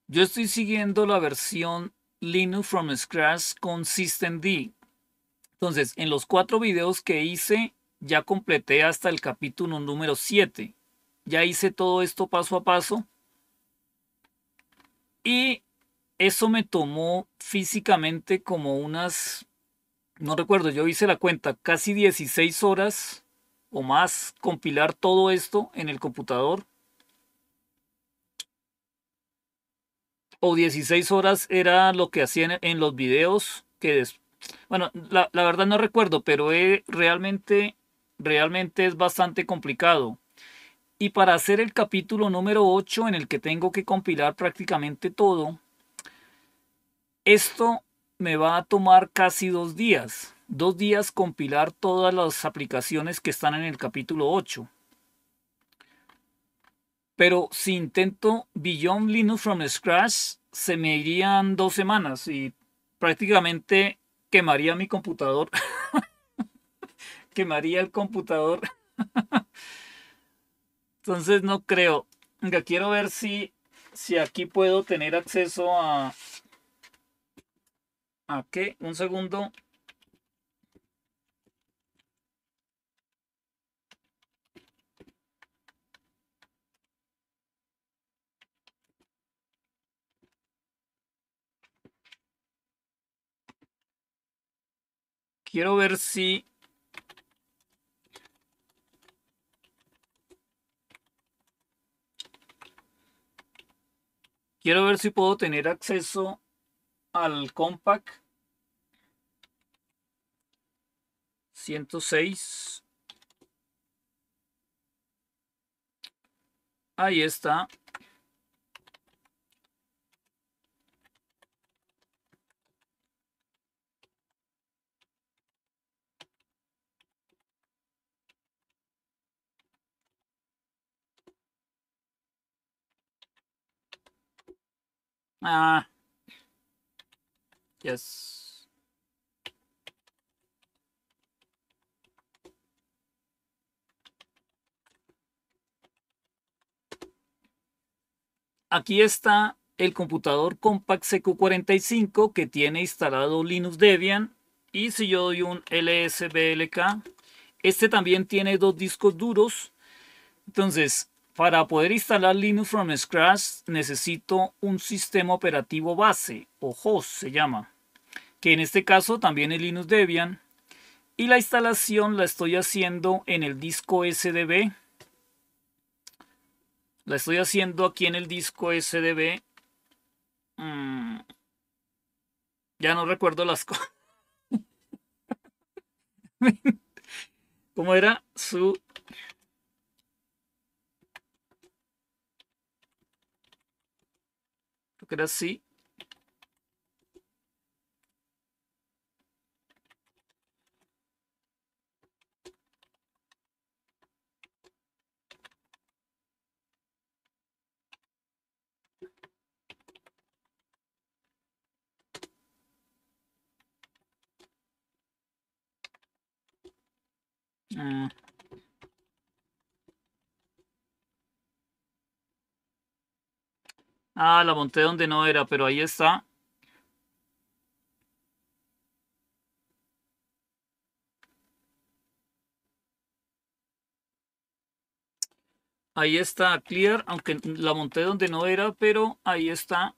Yo estoy siguiendo la versión Linux from scratch con systemd. Entonces, en los cuatro videos que hice ya completé hasta el capítulo número 7. Ya hice todo esto paso a paso. Y eso me tomó físicamente como unas, no recuerdo, yo hice la cuenta, casi 16 horas o más compilar todo esto en el computador. O 16 horas era lo que hacían en los videos que... Bueno, la, la verdad no recuerdo, pero he, realmente realmente es bastante complicado. Y para hacer el capítulo número 8 en el que tengo que compilar prácticamente todo, esto me va a tomar casi dos días. Dos días compilar todas las aplicaciones que están en el capítulo 8. Pero si intento Beyond Linux from Scratch, se me irían dos semanas y prácticamente quemaría mi computador. quemaría el computador. Entonces no creo. ya quiero ver si, si aquí puedo tener acceso a... ¿A qué? Un segundo. Quiero ver si Quiero ver si puedo tener acceso al compact 106. Ahí está. Ah. Yes. Aquí está el computador Compact CQ45 que tiene instalado Linux Debian. Y si yo doy un LSBLK, este también tiene dos discos duros. Entonces, para poder instalar Linux from scratch necesito un sistema operativo base o host se llama, que en este caso también es Linux Debian y la instalación la estoy haciendo en el disco SDB. La estoy haciendo aquí en el disco SDB. Mm, ya no recuerdo las cosas. ¿Cómo era su democracia. Ah. Ah, la monté donde no era, pero ahí está. Ahí está, clear, aunque la monté donde no era, pero ahí está.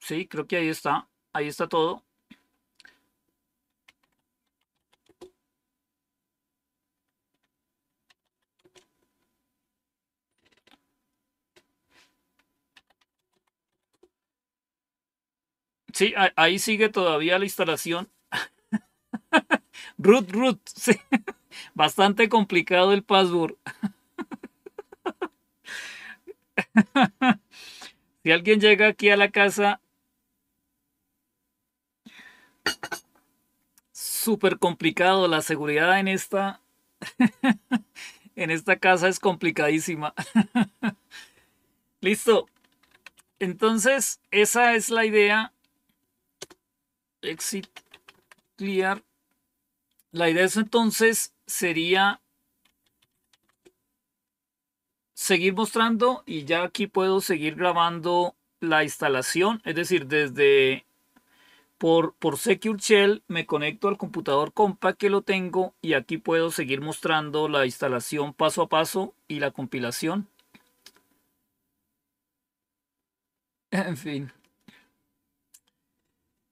Sí, creo que ahí está. Ahí está todo. Sí, ahí sigue todavía la instalación. root, root, Bastante complicado el password. si alguien llega aquí a la casa, súper complicado. La seguridad en esta, en esta casa es complicadísima. Listo. Entonces, esa es la idea exit clear. La idea es entonces sería seguir mostrando y ya aquí puedo seguir grabando la instalación, es decir, desde por, por Secure Shell me conecto al computador compact que lo tengo y aquí puedo seguir mostrando la instalación paso a paso y la compilación. En fin.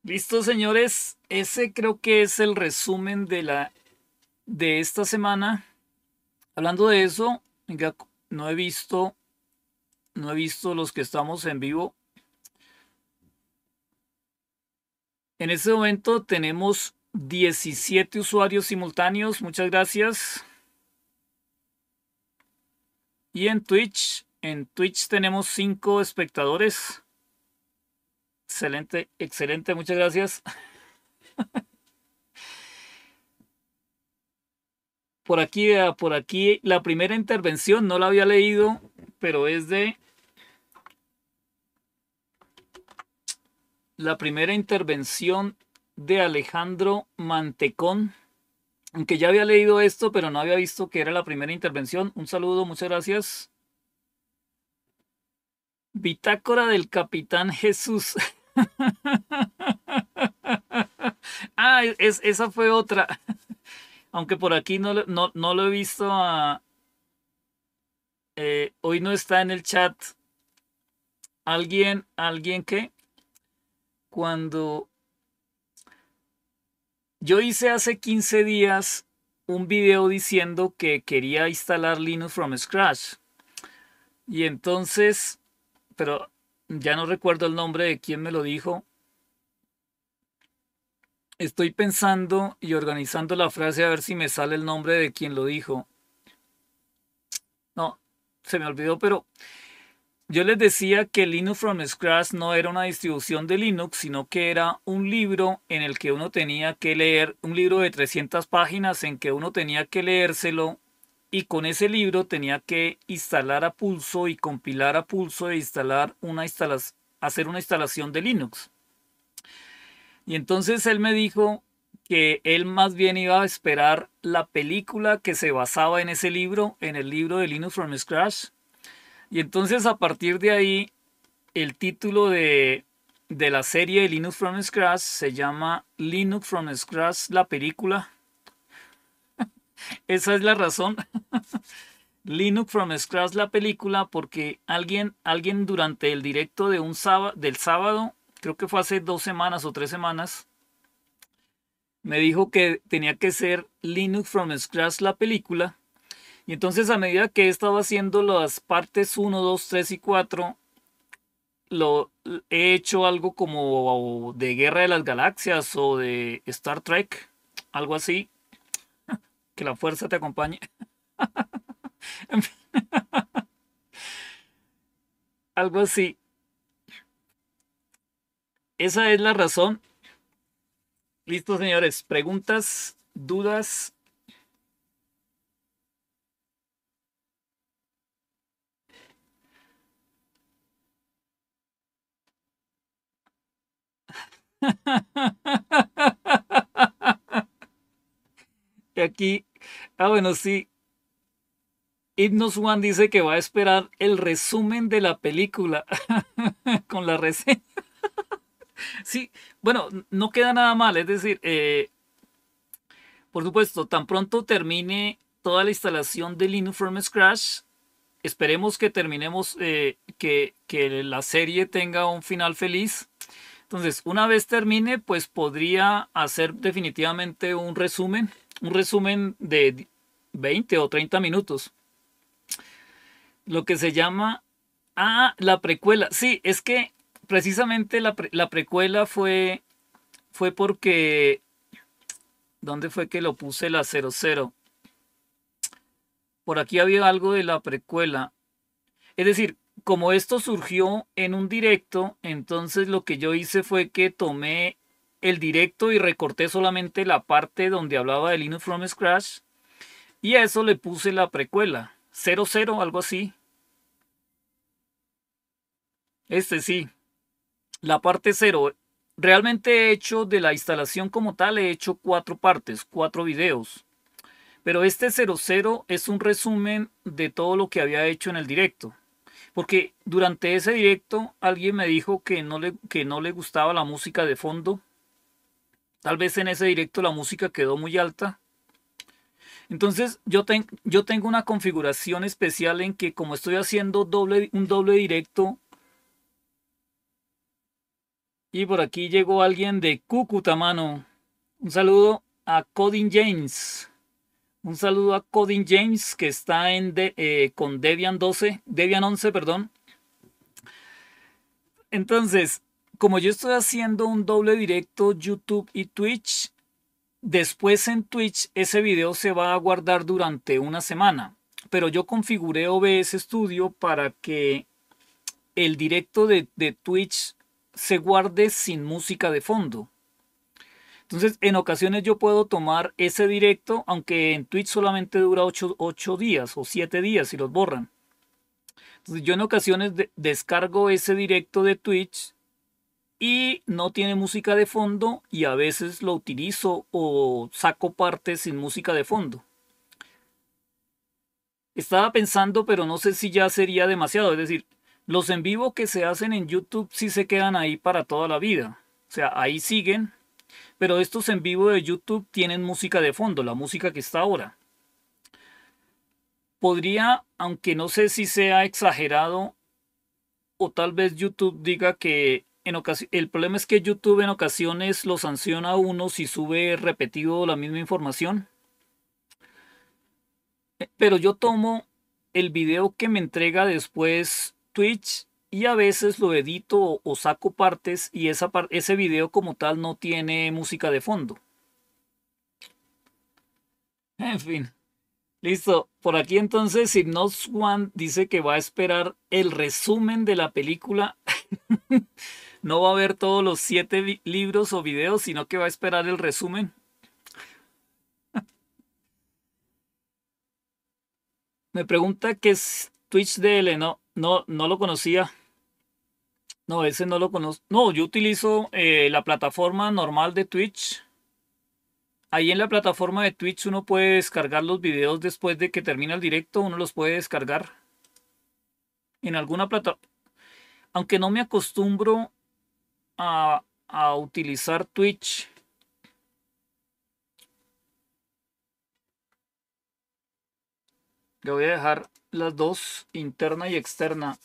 Listo, señores. Ese creo que es el resumen de la de esta semana. Hablando de eso, no he visto no he visto los que estamos en vivo. En este momento tenemos 17 usuarios simultáneos. Muchas gracias. Y en Twitch, en Twitch tenemos 5 espectadores. Excelente, excelente, muchas gracias. Por aquí, por aquí, la primera intervención no la había leído, pero es de... La primera intervención de Alejandro Mantecón, aunque ya había leído esto, pero no había visto que era la primera intervención. Un saludo, muchas gracias. Bitácora del Capitán Jesús. ah, es, esa fue otra. Aunque por aquí no, lo he visto eh, hoy no está en el chat. Alguien, alguien que cuando yo hice hace 15 días un video diciendo que quería instalar Linux from scratch. Y entonces, pero ya no recuerdo el nombre de quien me lo dijo. Estoy pensando y organizando la frase a ver si me sale el nombre de quien lo dijo. No, se me olvidó, pero yo les decía que Linux from Scratch no era una distribución de Linux, sino que era un libro en el que uno tenía que leer, un libro de 300 páginas en que uno tenía que leérselo y con ese libro tenía que instalar a pulso y compilar a pulso e instalar una instalación, hacer una instalación de Linux. Y entonces él me dijo que él más bien iba a esperar la película que se basaba en ese libro, en el libro de Linux from Scratch. Y entonces a partir de ahí, el título de, de la serie de Linux from Scratch se llama Linux from Scratch, la película esa es la razón. Linux from Scratch, la película, porque alguien, alguien durante el directo de un del sábado, creo que fue hace dos semanas o tres semanas, me dijo que tenía que ser Linux from Scratch la película. Y entonces a medida que he estado haciendo las partes 1, 2, 3 y 4, lo, he hecho algo como de Guerra de las Galaxias o de Star Trek, algo así, que la fuerza te acompañe. Algo así. Esa es la razón. Listo, señores. Preguntas, dudas. aquí. Ah, bueno, sí. Hypnos One dice que va a esperar el resumen de la película con la reseña. sí, bueno, no queda nada mal. Es decir, eh, por supuesto, tan pronto termine toda la instalación de Linux from Scratch, esperemos que terminemos, eh, que, que la serie tenga un final feliz. Entonces, una vez termine, pues podría hacer definitivamente un resumen un resumen de 20 o 30 minutos. Lo que se llama... Ah, la precuela. Sí, es que precisamente la, precuela fue, fue porque... ¿Dónde fue que lo puse la 00? Por aquí había algo de la precuela. Es decir, como esto surgió en un directo, entonces lo que yo hice fue que tomé el directo y recorté solamente la parte donde hablaba de Linux from Scratch. Y a eso le puse la precuela. 00, algo así. Este sí. La parte 0. Realmente he hecho de la instalación como tal, he hecho cuatro partes, cuatro videos. Pero este 00 es un resumen de todo lo que había hecho en el directo. Porque durante ese directo alguien me dijo que no le, que no le gustaba la música de fondo Tal vez en ese directo la música quedó muy alta. Entonces yo, tengo una configuración especial en que como estoy haciendo doble, un doble directo y por aquí llegó alguien de Cúcuta, mano. Un saludo a Coding James. Un saludo a Coding James que está en eh, con Debian 12, Debian 11, perdón. Entonces, como yo estoy haciendo un doble directo YouTube y Twitch, después en Twitch ese video se va a guardar durante una semana. Pero yo configuré OBS Studio para que el directo de, Twitch se guarde sin música de fondo. Entonces, en ocasiones yo puedo tomar ese directo, aunque en Twitch solamente dura 8, días o 7 días si los borran. Entonces, yo en ocasiones descargo ese directo de Twitch y no tiene música de fondo y a veces lo utilizo o saco partes sin música de fondo. Estaba pensando, pero no sé si ya sería demasiado. Es decir, los en vivo que se hacen en YouTube sí se quedan ahí para toda la vida. O sea, ahí siguen. Pero estos en vivo de YouTube tienen música de fondo, la música que está ahora. Podría, aunque no sé si sea exagerado, o tal vez YouTube diga que el problema es que YouTube en ocasiones lo sanciona a uno si sube repetido la misma información. Pero yo tomo el video que me entrega después Twitch y a veces lo edito o, saco partes y esa ese video como tal no tiene música de fondo. En fin. Listo, por aquí entonces Hypnos One dice que va a esperar el resumen de la película no va a ver todos los siete libros o videos, sino que va a esperar el resumen. Me pregunta qué es Twitch DL, no, no, no lo conocía. No, ese no lo conozco. No, yo utilizo eh, la plataforma normal de Twitch. Ahí en la plataforma de Twitch uno puede descargar los videos después de que termina el directo, uno los puede descargar en alguna plataforma. Aunque no me acostumbro a, utilizar Twitch Le voy a dejar las dos, interna y externa.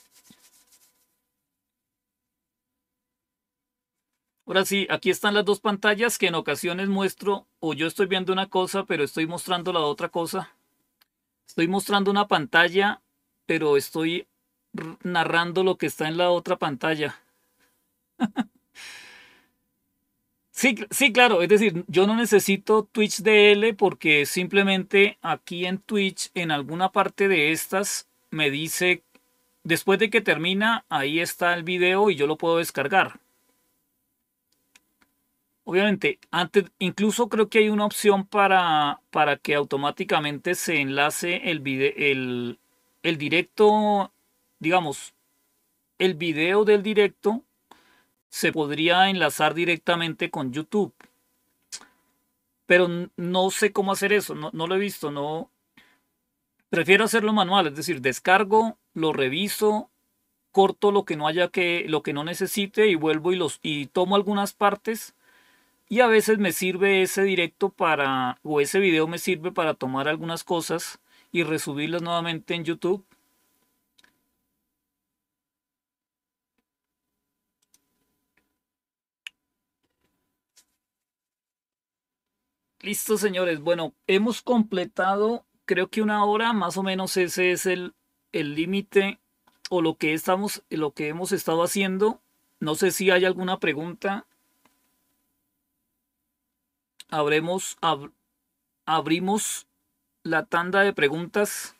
Ahora sí, aquí están las dos pantallas que en ocasiones muestro, o yo estoy viendo una cosa, pero estoy mostrando la otra cosa. Estoy mostrando una pantalla, pero estoy narrando lo que está en la otra pantalla. Sí, claro, es decir, yo no necesito Twitch DL porque simplemente aquí en Twitch, en alguna parte de estas, me dice, después de que termina, ahí está el video y yo lo puedo descargar. Obviamente, antes, incluso creo que hay una opción para, para que automáticamente se enlace el, video, el, el directo, digamos, el video del directo se podría enlazar directamente con YouTube. Pero no sé cómo hacer eso, no, lo he visto, no. Prefiero hacerlo manual, es decir, descargo, lo reviso, corto lo que no haya que, lo que no necesite y vuelvo y los y tomo algunas partes y a veces me sirve ese directo para, o ese video me sirve para tomar algunas cosas y resubirlas nuevamente en YouTube. Listo, señores. Bueno, hemos completado, creo que una hora, más o menos ese es el límite o lo que estamos, lo que hemos estado haciendo. No sé si hay alguna pregunta. Abremos. abrimos la tanda de preguntas.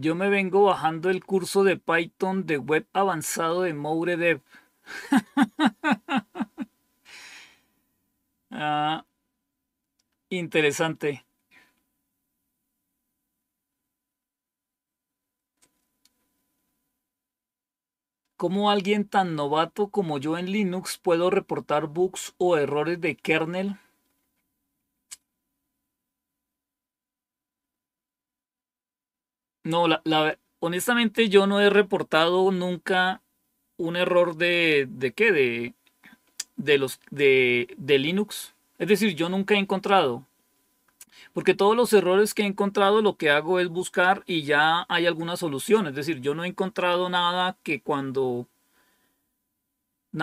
Yo me vengo bajando el curso de Python de web avanzado de MoureDev. ah, interesante. ¿Cómo alguien tan novato como yo en Linux puedo reportar bugs o errores de kernel No, la, honestamente yo no he reportado nunca un error de, qué, de, de, los, de, Linux. Es decir, yo nunca he encontrado. Porque todos los errores que he encontrado lo que hago es buscar y ya hay alguna solución. Es decir, yo no he encontrado nada que cuando...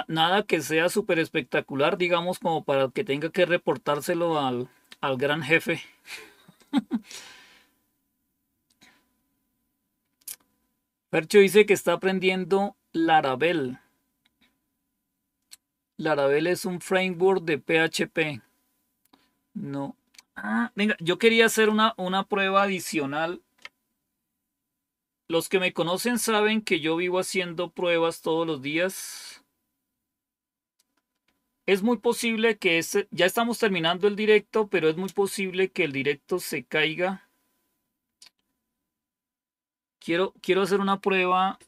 nada que sea súper espectacular, digamos, como para que tenga que reportárselo al, al gran jefe. Percho dice que está aprendiendo Laravel. Laravel es un framework de PHP. No. Ah, venga, yo quería hacer una, una prueba adicional. Los que me conocen saben que yo vivo haciendo pruebas todos los días. Es muy posible que este, ya estamos terminando el directo, pero es muy posible que el directo se caiga Quiero, quiero hacer una prueba.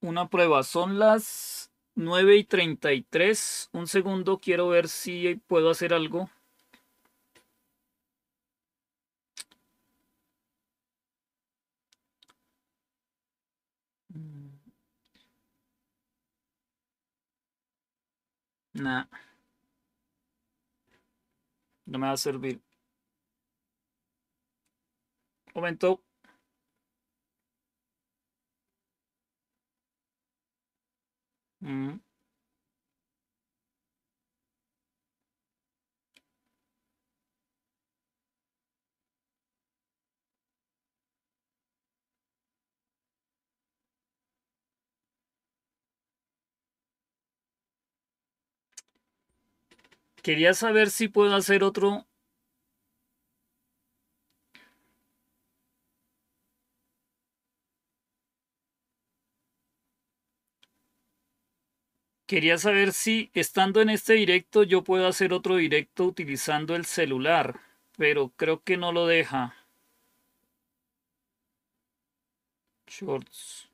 Una prueba. Son las 9 y 33. Un segundo, quiero ver si puedo hacer algo. Mm. No me va a servir. Momento. Mm. Quería saber si puedo hacer otro Quería saber si estando en este directo yo puedo hacer otro directo utilizando el celular, pero creo que no lo deja. Shorts.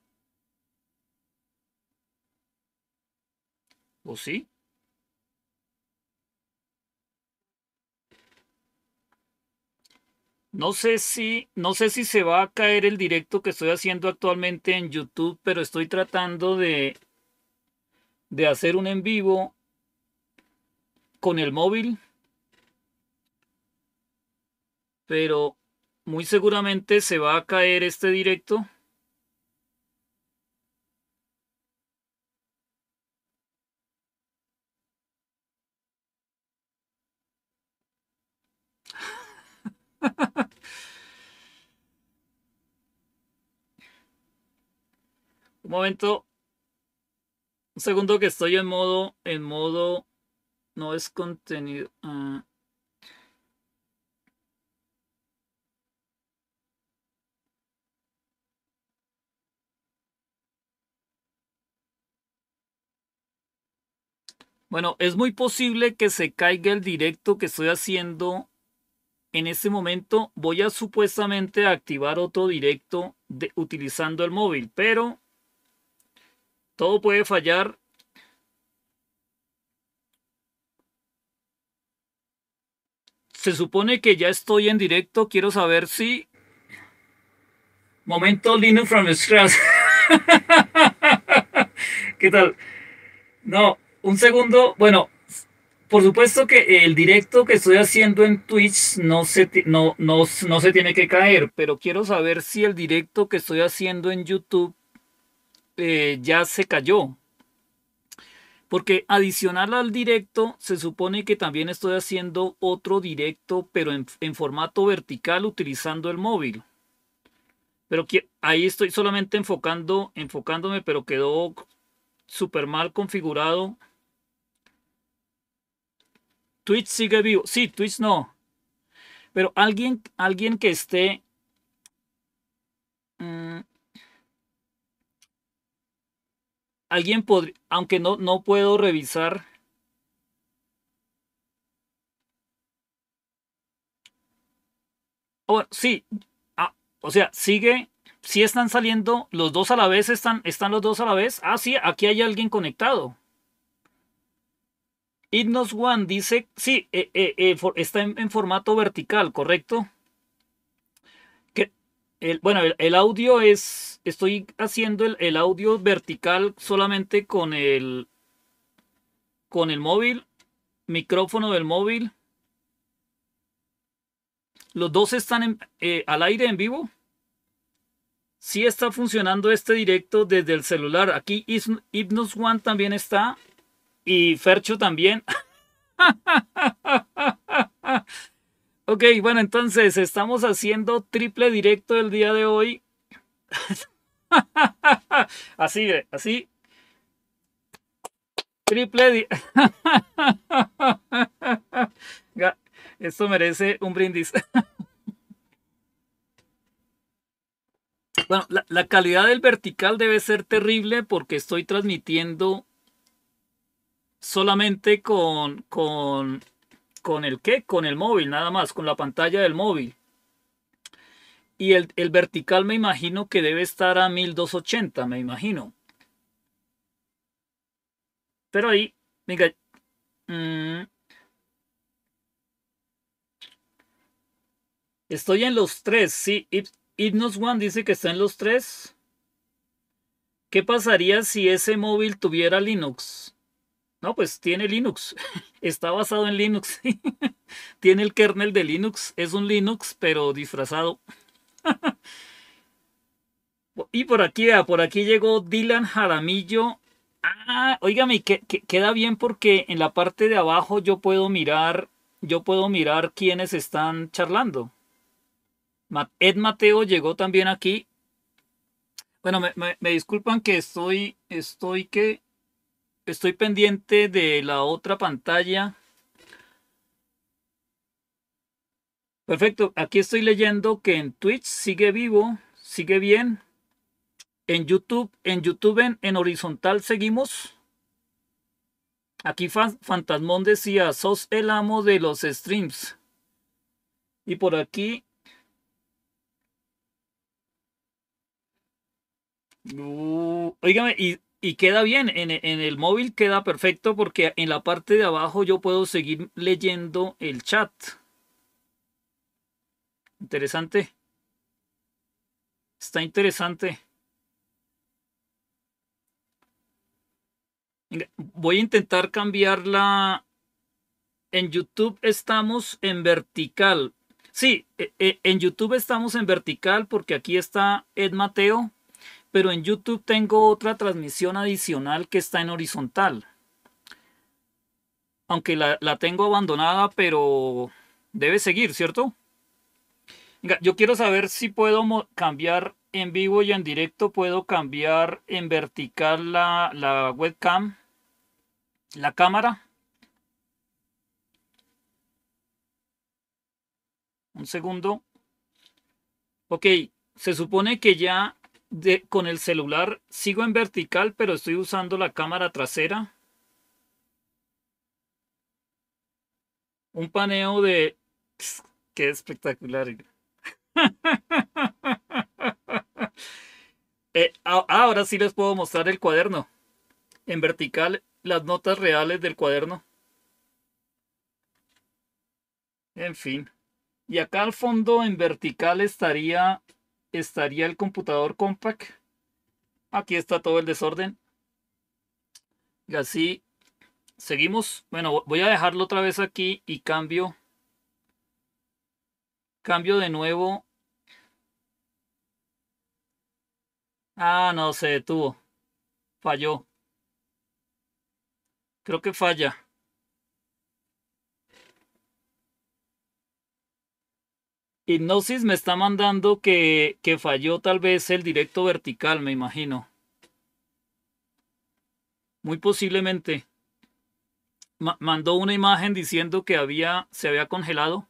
¿O sí? No sé si, no sé si se va a caer el directo que estoy haciendo actualmente en YouTube, pero estoy tratando de de hacer un en vivo con el móvil, pero muy seguramente se va a caer este directo. Un momento, un segundo que estoy en modo, en modo, no es contenido. Ah. Bueno, es muy posible que se caiga el directo que estoy haciendo en este momento. Voy a supuestamente activar otro directo utilizando el móvil, pero todo puede fallar. Se supone que ya estoy en directo. Quiero saber si... Momento Linux from scratch. ¿Qué tal? No, un segundo. Bueno, por supuesto que el directo que estoy haciendo en Twitch no se, no se tiene que caer, pero quiero saber si el directo que estoy haciendo en YouTube eh, ya se cayó. Porque adicional al directo, se supone que también estoy haciendo otro directo, pero en, formato vertical utilizando el móvil. Pero que, ahí estoy solamente enfocando, enfocándome, pero quedó súper mal configurado. Twitch sigue vivo. Sí, Twitch no. Pero alguien, alguien que esté... Mm, alguien podría, aunque no, no puedo revisar. Oh, sí, ah, o sea, sigue, sí están saliendo los dos a la vez, están, están los dos a la vez. Ah, sí, aquí hay alguien conectado. Ignos One dice, sí, eh, eh, eh, está en formato vertical, ¿correcto? bueno, el, audio es, estoy haciendo el, audio vertical solamente con el, con el móvil, micrófono del móvil. Los dos están eh, al aire en vivo. Sí está funcionando este directo desde el celular. Aquí Hypnos One también está. Y Fercho también. Ok, bueno, entonces estamos haciendo triple directo el día de hoy. así, así. Triple. Esto merece un brindis. Bueno, la, calidad del vertical debe ser terrible porque estoy transmitiendo solamente con, con ¿Con el qué? Con el móvil, nada más, con la pantalla del móvil. Y el, vertical me imagino que debe estar a 1280, me imagino. Pero ahí, venga. Mm, estoy en los tres, sí. Hypnos One dice que está en los tres. ¿Qué pasaría si ese móvil tuviera Linux? No, pues tiene Linux, está basado en Linux, tiene el kernel de Linux, es un Linux pero disfrazado. y por aquí, vea, por aquí llegó Dylan Jaramillo. Ah, oígame, queda bien porque en la parte de abajo yo puedo mirar, yo puedo mirar quiénes están charlando. Ed Mateo llegó también aquí. Bueno, me disculpan que estoy, estoy que estoy pendiente de la otra pantalla. Perfecto, aquí estoy leyendo que en Twitch sigue vivo, sigue bien. En YouTube, en YouTube en, horizontal seguimos. Aquí Fantasmón decía, sos el amo de los streams. Y por aquí... óigame y y queda bien, en, el móvil queda perfecto porque en la parte de abajo yo puedo seguir leyendo el chat. Interesante. Está interesante. Voy a intentar cambiarla. En YouTube estamos en vertical. Sí, e, e, en YouTube estamos en vertical porque aquí está Ed Mateo pero en YouTube tengo otra transmisión adicional que está en horizontal. Aunque la, tengo abandonada, pero debe seguir, ¿cierto? yo quiero saber si puedo cambiar en vivo y en directo, puedo cambiar en vertical la, la webcam, la cámara. Un segundo. Ok, se supone que ya con el celular sigo en vertical, pero estoy usando la cámara trasera. Un paneo de... ¡Qué espectacular! Eh, ah, ah, ahora sí les puedo mostrar el cuaderno. En vertical, las notas reales del cuaderno. En fin. Y acá al fondo en vertical estaría estaría el computador compact. Aquí está todo el desorden. Y así seguimos. Bueno, voy a dejarlo otra vez aquí y cambio. Cambio de nuevo. Ah, no, se detuvo. Falló. Creo que falla. Hipnosis me está mandando que, falló tal vez el directo vertical, me imagino. Muy posiblemente. mandó una imagen diciendo que había, se había congelado.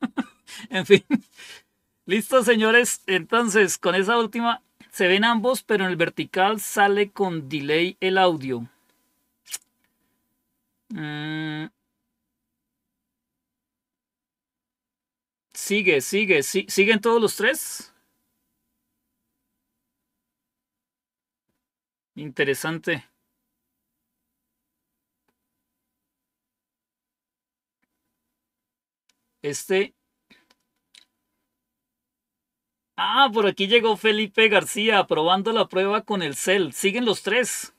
en fin. Listo, señores. Entonces, con esa última, se ven ambos, pero en el vertical sale con delay el audio. Mm. Sigue, sigue, ¿siguen todos los tres? Interesante. Este. Ah, por aquí llegó Felipe García probando la prueba con el CEL. Siguen los tres.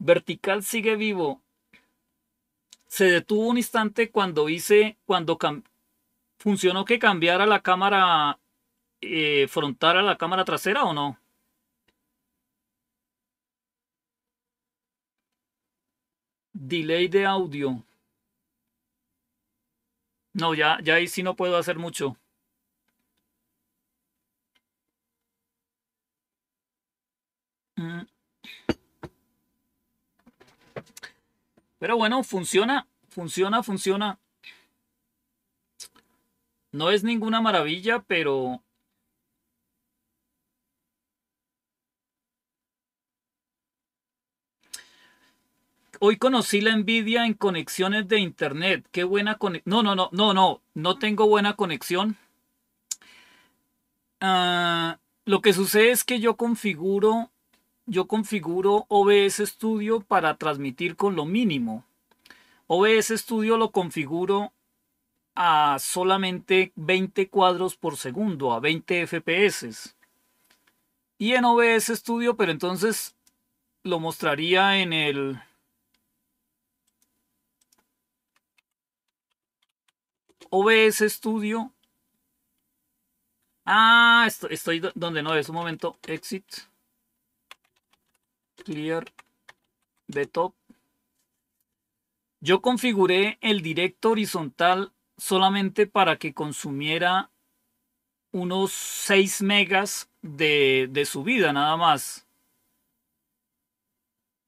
Vertical sigue vivo. Se detuvo un instante cuando hice, cuando, ¿Funcionó que cambiara la cámara eh, frontal a la cámara trasera o no? Delay de audio. No, ya, ya ahí sí no puedo hacer mucho. Mm. Pero bueno, funciona, funciona, funciona. No es ninguna maravilla, pero... Hoy conocí la envidia en conexiones de internet. Qué buena conexión. No, no, no, no, no. No tengo buena conexión. Ah, lo que sucede es que yo configuro, yo configuro OBS Studio para transmitir con lo mínimo. OBS Studio lo configuro a solamente 20 cuadros por segundo, a 20 FPS. Y en OBS Studio, pero entonces lo mostraría en el... OBS Studio. Ah, estoy, estoy donde no es. Un momento. Exit. Clear. De top. Yo configuré el directo horizontal solamente para que consumiera unos 6 megas de, de su vida nada más.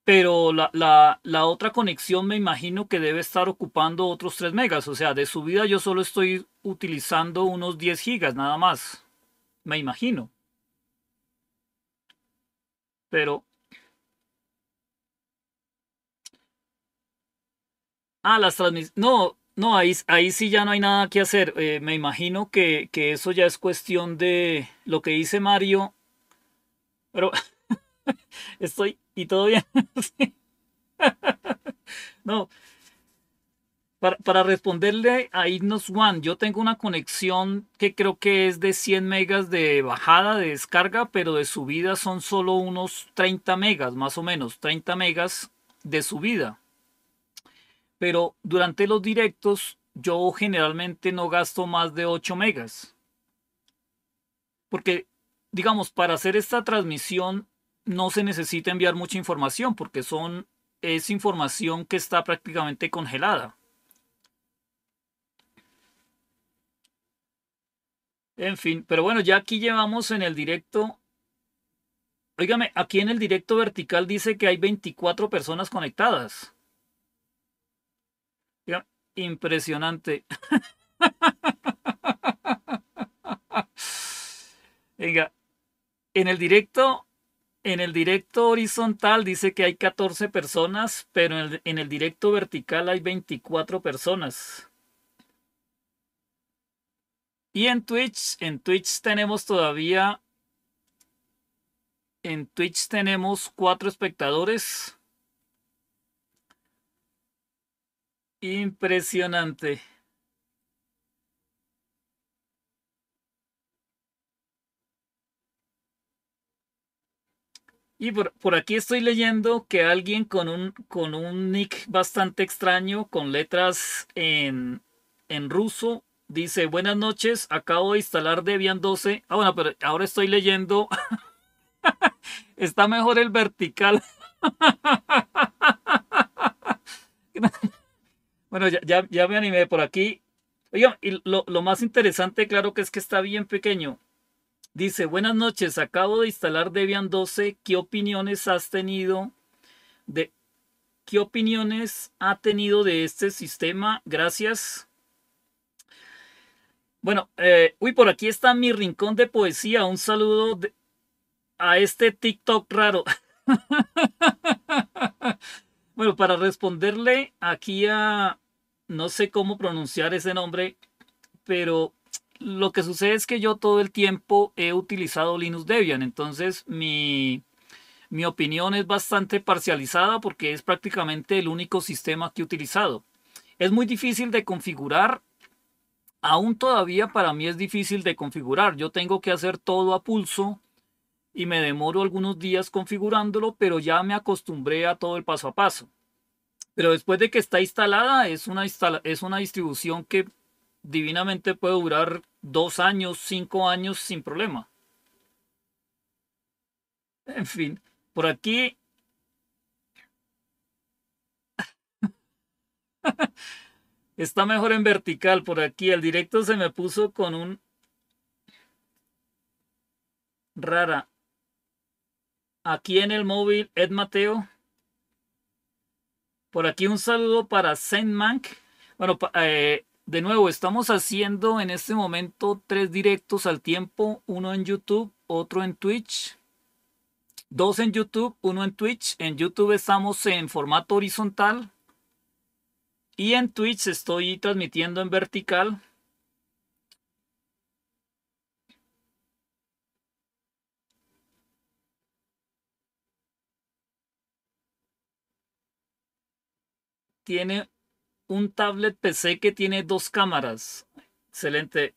Pero la, la, otra conexión me imagino que debe estar ocupando otros 3 megas. O sea, de su vida yo solo estoy utilizando unos 10 gigas nada más. Me imagino. Pero... Ah, las transmisiones... No, no, ahí, ahí sí ya no hay nada que hacer. Eh, me imagino que, eso ya es cuestión de lo que dice Mario. Pero estoy y todo bien. no. Para, para responderle a Ignos One, yo tengo una conexión que creo que es de 100 megas de bajada, de descarga, pero de subida son solo unos 30 megas, más o menos, 30 megas de subida pero durante los directos yo generalmente no gasto más de 8 megas. Porque, digamos, para hacer esta transmisión no se necesita enviar mucha información porque son, es información que está prácticamente congelada. En fin, pero bueno, ya aquí llevamos en el directo. Óigame, aquí en el directo vertical dice que hay 24 personas conectadas impresionante. Venga, en el directo, en el directo horizontal dice que hay 14 personas, pero en el, directo vertical hay 24 personas. Y en Twitch, en Twitch tenemos todavía, en Twitch tenemos cuatro espectadores. Impresionante. Y por, aquí estoy leyendo que alguien con un, con un nick bastante extraño, con letras en, en ruso, dice, buenas noches, acabo de instalar Debian 12. Ah, bueno, pero ahora estoy leyendo. Está mejor el vertical. Bueno, ya, me animé por aquí. Oigan, y lo, más interesante, claro, que es que está bien pequeño. Dice, buenas noches, acabo de instalar Debian 12. ¿Qué opiniones has tenido de qué opiniones ha tenido de este sistema? Gracias. Bueno, eh, uy, por aquí está mi rincón de poesía. Un saludo a este TikTok raro. Bueno, para responderle aquí a, no sé cómo pronunciar ese nombre, pero lo que sucede es que yo todo el tiempo he utilizado Linux Debian, entonces mi, mi opinión es bastante parcializada porque es prácticamente el único sistema que he utilizado. Es muy difícil de configurar, aún todavía para mí es difícil de configurar, yo tengo que hacer todo a pulso y me demoro algunos días configurándolo, pero ya me acostumbré a todo el paso a paso. Pero después de que está instalada, es una, es una distribución que divinamente puede durar dos años, cinco años sin problema. En fin, por aquí... está mejor en vertical. Por aquí el directo se me puso con un... Rara, aquí en el móvil Ed Mateo. Por aquí un saludo para Saint Mank. Bueno, eh, de nuevo, estamos haciendo en este momento tres directos al tiempo, uno en YouTube, otro en Twitch. Dos en YouTube, uno en Twitch. En YouTube estamos en formato horizontal. Y en Twitch estoy transmitiendo en vertical. tiene un tablet PC que tiene dos cámaras. Excelente.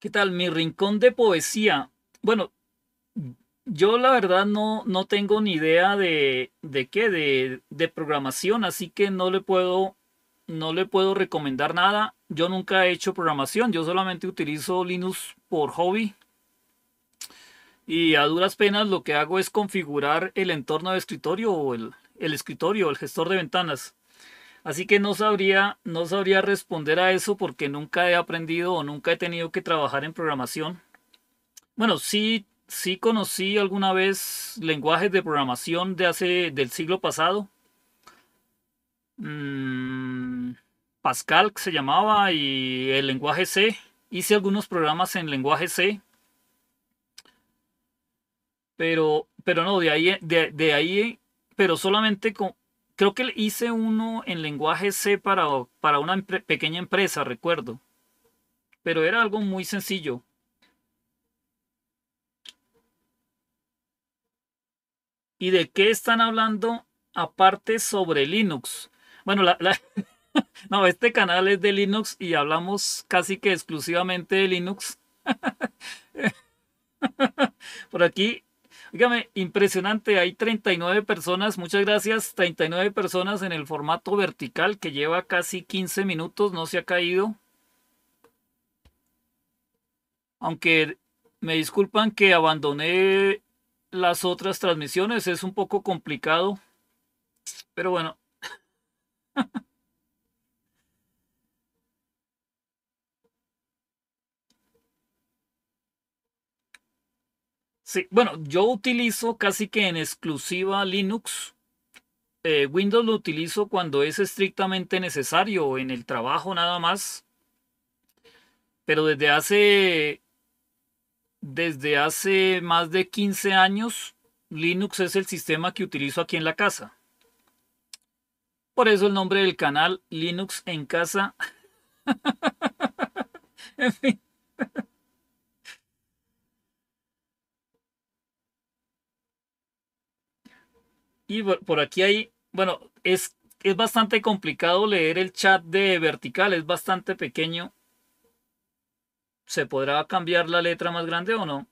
¿Qué tal? Mi rincón de poesía. Bueno, yo la verdad no, no tengo ni idea de, qué, de, de programación, así que no le puedo no le puedo recomendar nada. Yo nunca he hecho programación, yo solamente utilizo Linux por hobby. Y a duras penas lo que hago es configurar el entorno de escritorio o el, el escritorio, el gestor de ventanas. Así que no sabría, no sabría responder a eso porque nunca he aprendido o nunca he tenido que trabajar en programación. Bueno, sí, sí conocí alguna vez lenguajes de programación de hace, del siglo pasado, Mm, Pascal, que se llamaba, y el lenguaje C. Hice algunos programas en lenguaje C. Pero, pero no, de ahí, de, ahí, pero solamente con, creo que hice uno en lenguaje C para, para una pequeña empresa, recuerdo. Pero era algo muy sencillo. ¿Y de qué están hablando aparte sobre Linux? Bueno, la, no, este canal es de Linux y hablamos casi que exclusivamente de Linux. Por aquí, dígame, impresionante, hay 39 personas, muchas gracias, 39 personas en el formato vertical que lleva casi 15 minutos, no se ha caído. Aunque me disculpan que abandoné las otras transmisiones, es un poco complicado, pero bueno, Sí, bueno, yo utilizo casi que en exclusiva Linux. Eh, Windows lo utilizo cuando es estrictamente necesario, en el trabajo nada más. Pero desde hace, desde hace más de 15 años, Linux es el sistema que utilizo aquí en la casa. Por eso el nombre del canal, Linux en casa. en fin. Y por aquí hay, bueno, es, es bastante complicado leer el chat de vertical, es bastante pequeño. ¿Se podrá cambiar la letra más grande o no?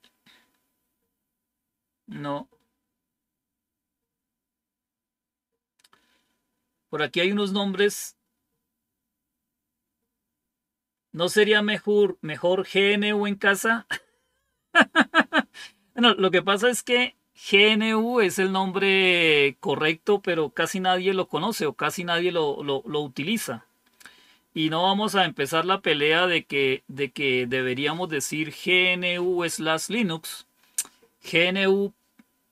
No. Por aquí hay unos nombres. ¿No sería mejor, mejor GNU en casa? bueno, lo que pasa es que GNU es el nombre correcto, pero casi nadie lo conoce o casi nadie lo, utiliza. Y no vamos a empezar la pelea de que, de que deberíamos decir GNU slash Linux. GNU,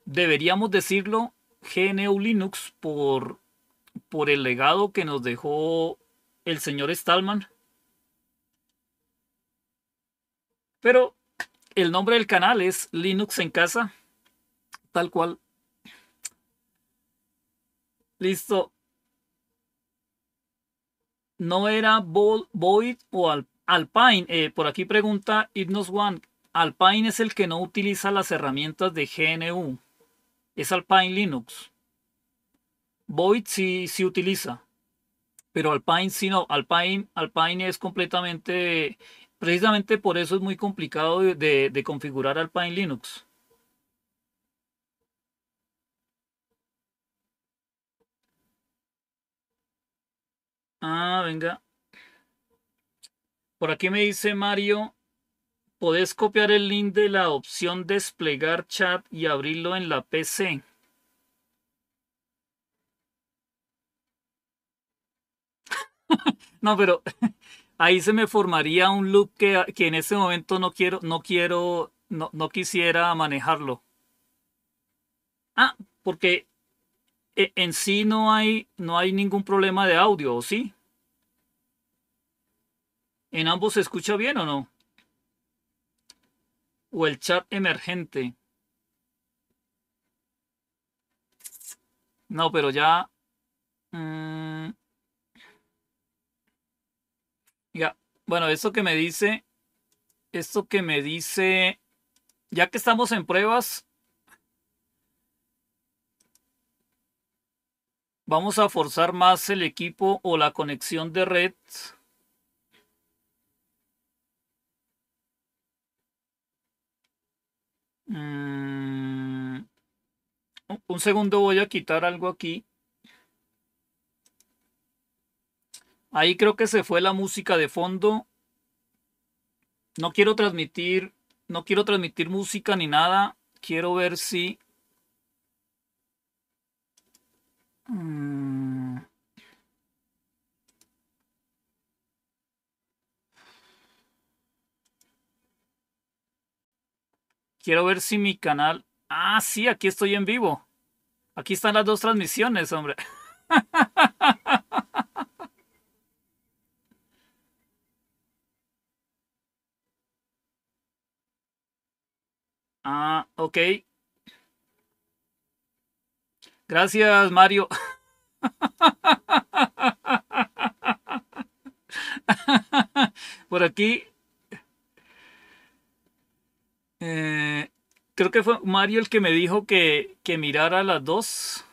deberíamos decirlo GNU Linux por por el legado que nos dejó el señor Stallman. Pero el nombre del canal es Linux en casa, tal cual. Listo. No era Void o Alpine. Eh, por aquí pregunta Hypnos One. Alpine es el que no utiliza las herramientas de GNU. Es Alpine Linux. Void sí, utiliza, pero Alpine sí no. Alpine, Alpine es completamente, precisamente por eso es muy complicado de, de, configurar Alpine Linux. Ah, venga. Por aquí me dice Mario, podés copiar el link de la opción desplegar chat y abrirlo en la PC. no, pero ahí se me formaría un loop que, en ese momento no quiero, no quiero, no, no quisiera manejarlo. Ah, porque e, en sí no hay, no hay ningún problema de audio, ¿o sí? ¿En ambos se escucha bien o no? O el chat emergente. No, pero ya... Mm, Bueno, esto que me dice, esto que me dice, ya que estamos en pruebas, vamos a forzar más el equipo o la conexión de red. Mm, un segundo voy a quitar algo aquí. Ahí creo que se fue la música de fondo. No quiero transmitir, no quiero transmitir música ni nada. Quiero ver si... Mm, quiero ver si mi canal... Ah, sí, aquí estoy en vivo. Aquí están las dos transmisiones, hombre. Ah, ok. Gracias, Mario. Por aquí. Eh, creo que fue Mario el que me dijo que, que mirara las dos.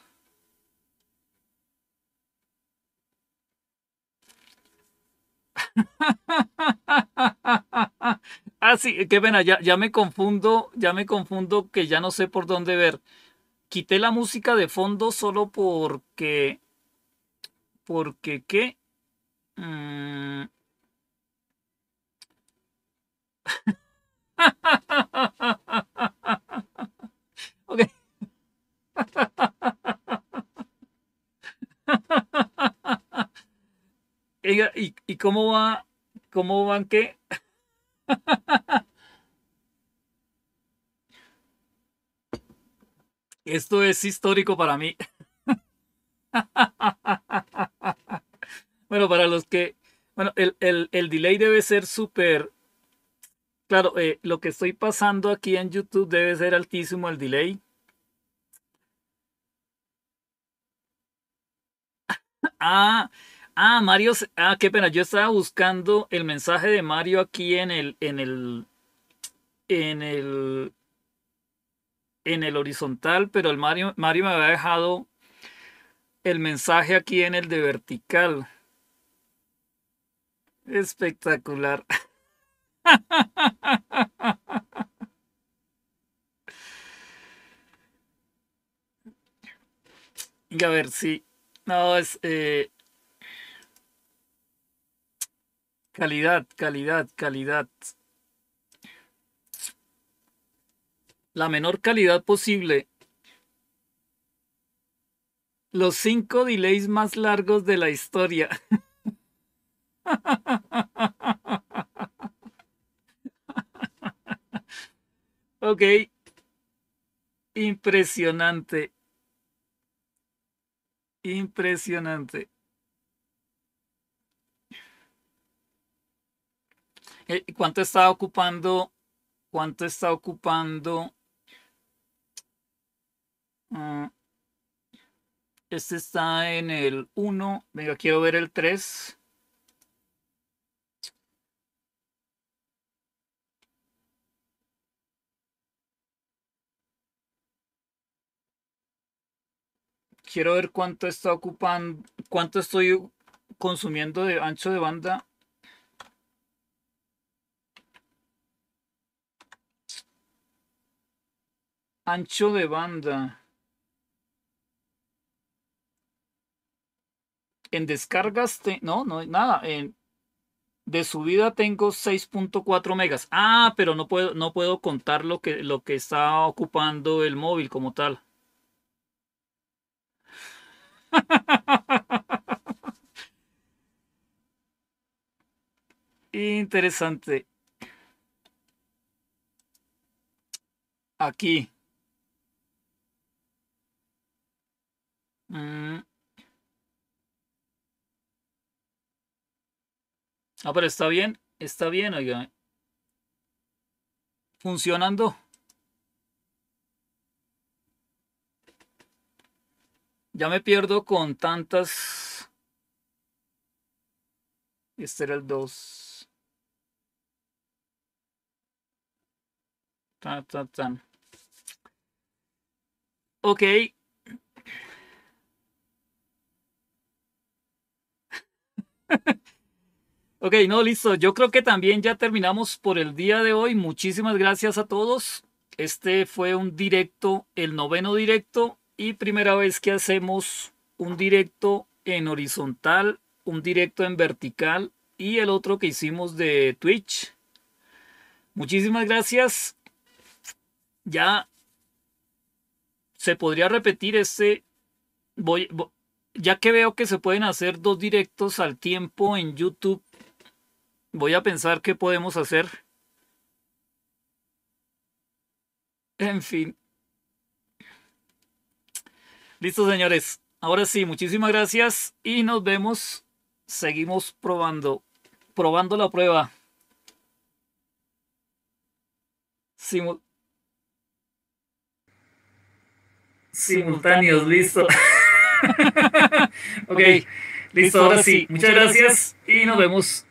Ah, sí, qué pena, ya, me confundo, ya me confundo que ya no sé por dónde ver. Quité la música de fondo solo porque. Porque qué. Mm. ¿Y, y, cómo va? ¿Cómo van qué? Esto es histórico para mí. bueno, para los que... Bueno, el, el, delay debe ser súper... Claro, eh, lo que estoy pasando aquí en YouTube debe ser altísimo el delay. ah, Ah, Mario, ah, qué pena, yo estaba buscando el mensaje de Mario aquí en el, en el, en el, en el horizontal, pero el Mario, me había dejado el mensaje aquí en el de vertical. Espectacular. a ver si. No, es. Eh, Calidad, calidad, calidad. La menor calidad posible. Los cinco delays más largos de la historia. ok. Impresionante. Impresionante. Eh, ¿Cuánto está ocupando? ¿Cuánto está ocupando? Ah, este está en el 1. Venga, quiero ver el 3. Quiero ver cuánto está ocupando, cuánto estoy consumiendo de ancho de banda Ancho de banda. En descargas, te... no, no, nada. En... De subida tengo 6.4 megas. Ah, pero no puedo, no puedo contar lo que, lo que está ocupando el móvil como tal. Interesante. Aquí. Mm. Ah, pero está bien, está bien, oiga. Funcionando. Ya me pierdo con tantas. Este era el 2. Ta ta Ok. ok, no, listo. Yo creo que también ya terminamos por el día de hoy. Muchísimas gracias a todos. Este fue un directo, el noveno directo y primera vez que hacemos un directo en horizontal, un directo en vertical y el otro que hicimos de Twitch. Muchísimas gracias. Ya se podría repetir este. Voy, ya que veo que se pueden hacer dos directos al tiempo en YouTube, voy a pensar qué podemos hacer. En fin. Listo, señores. Ahora sí, muchísimas gracias y nos vemos. Seguimos probando, probando la prueba. Simultáneos, listo. ok, listo, ahora sí. Muchas gracias y nos vemos.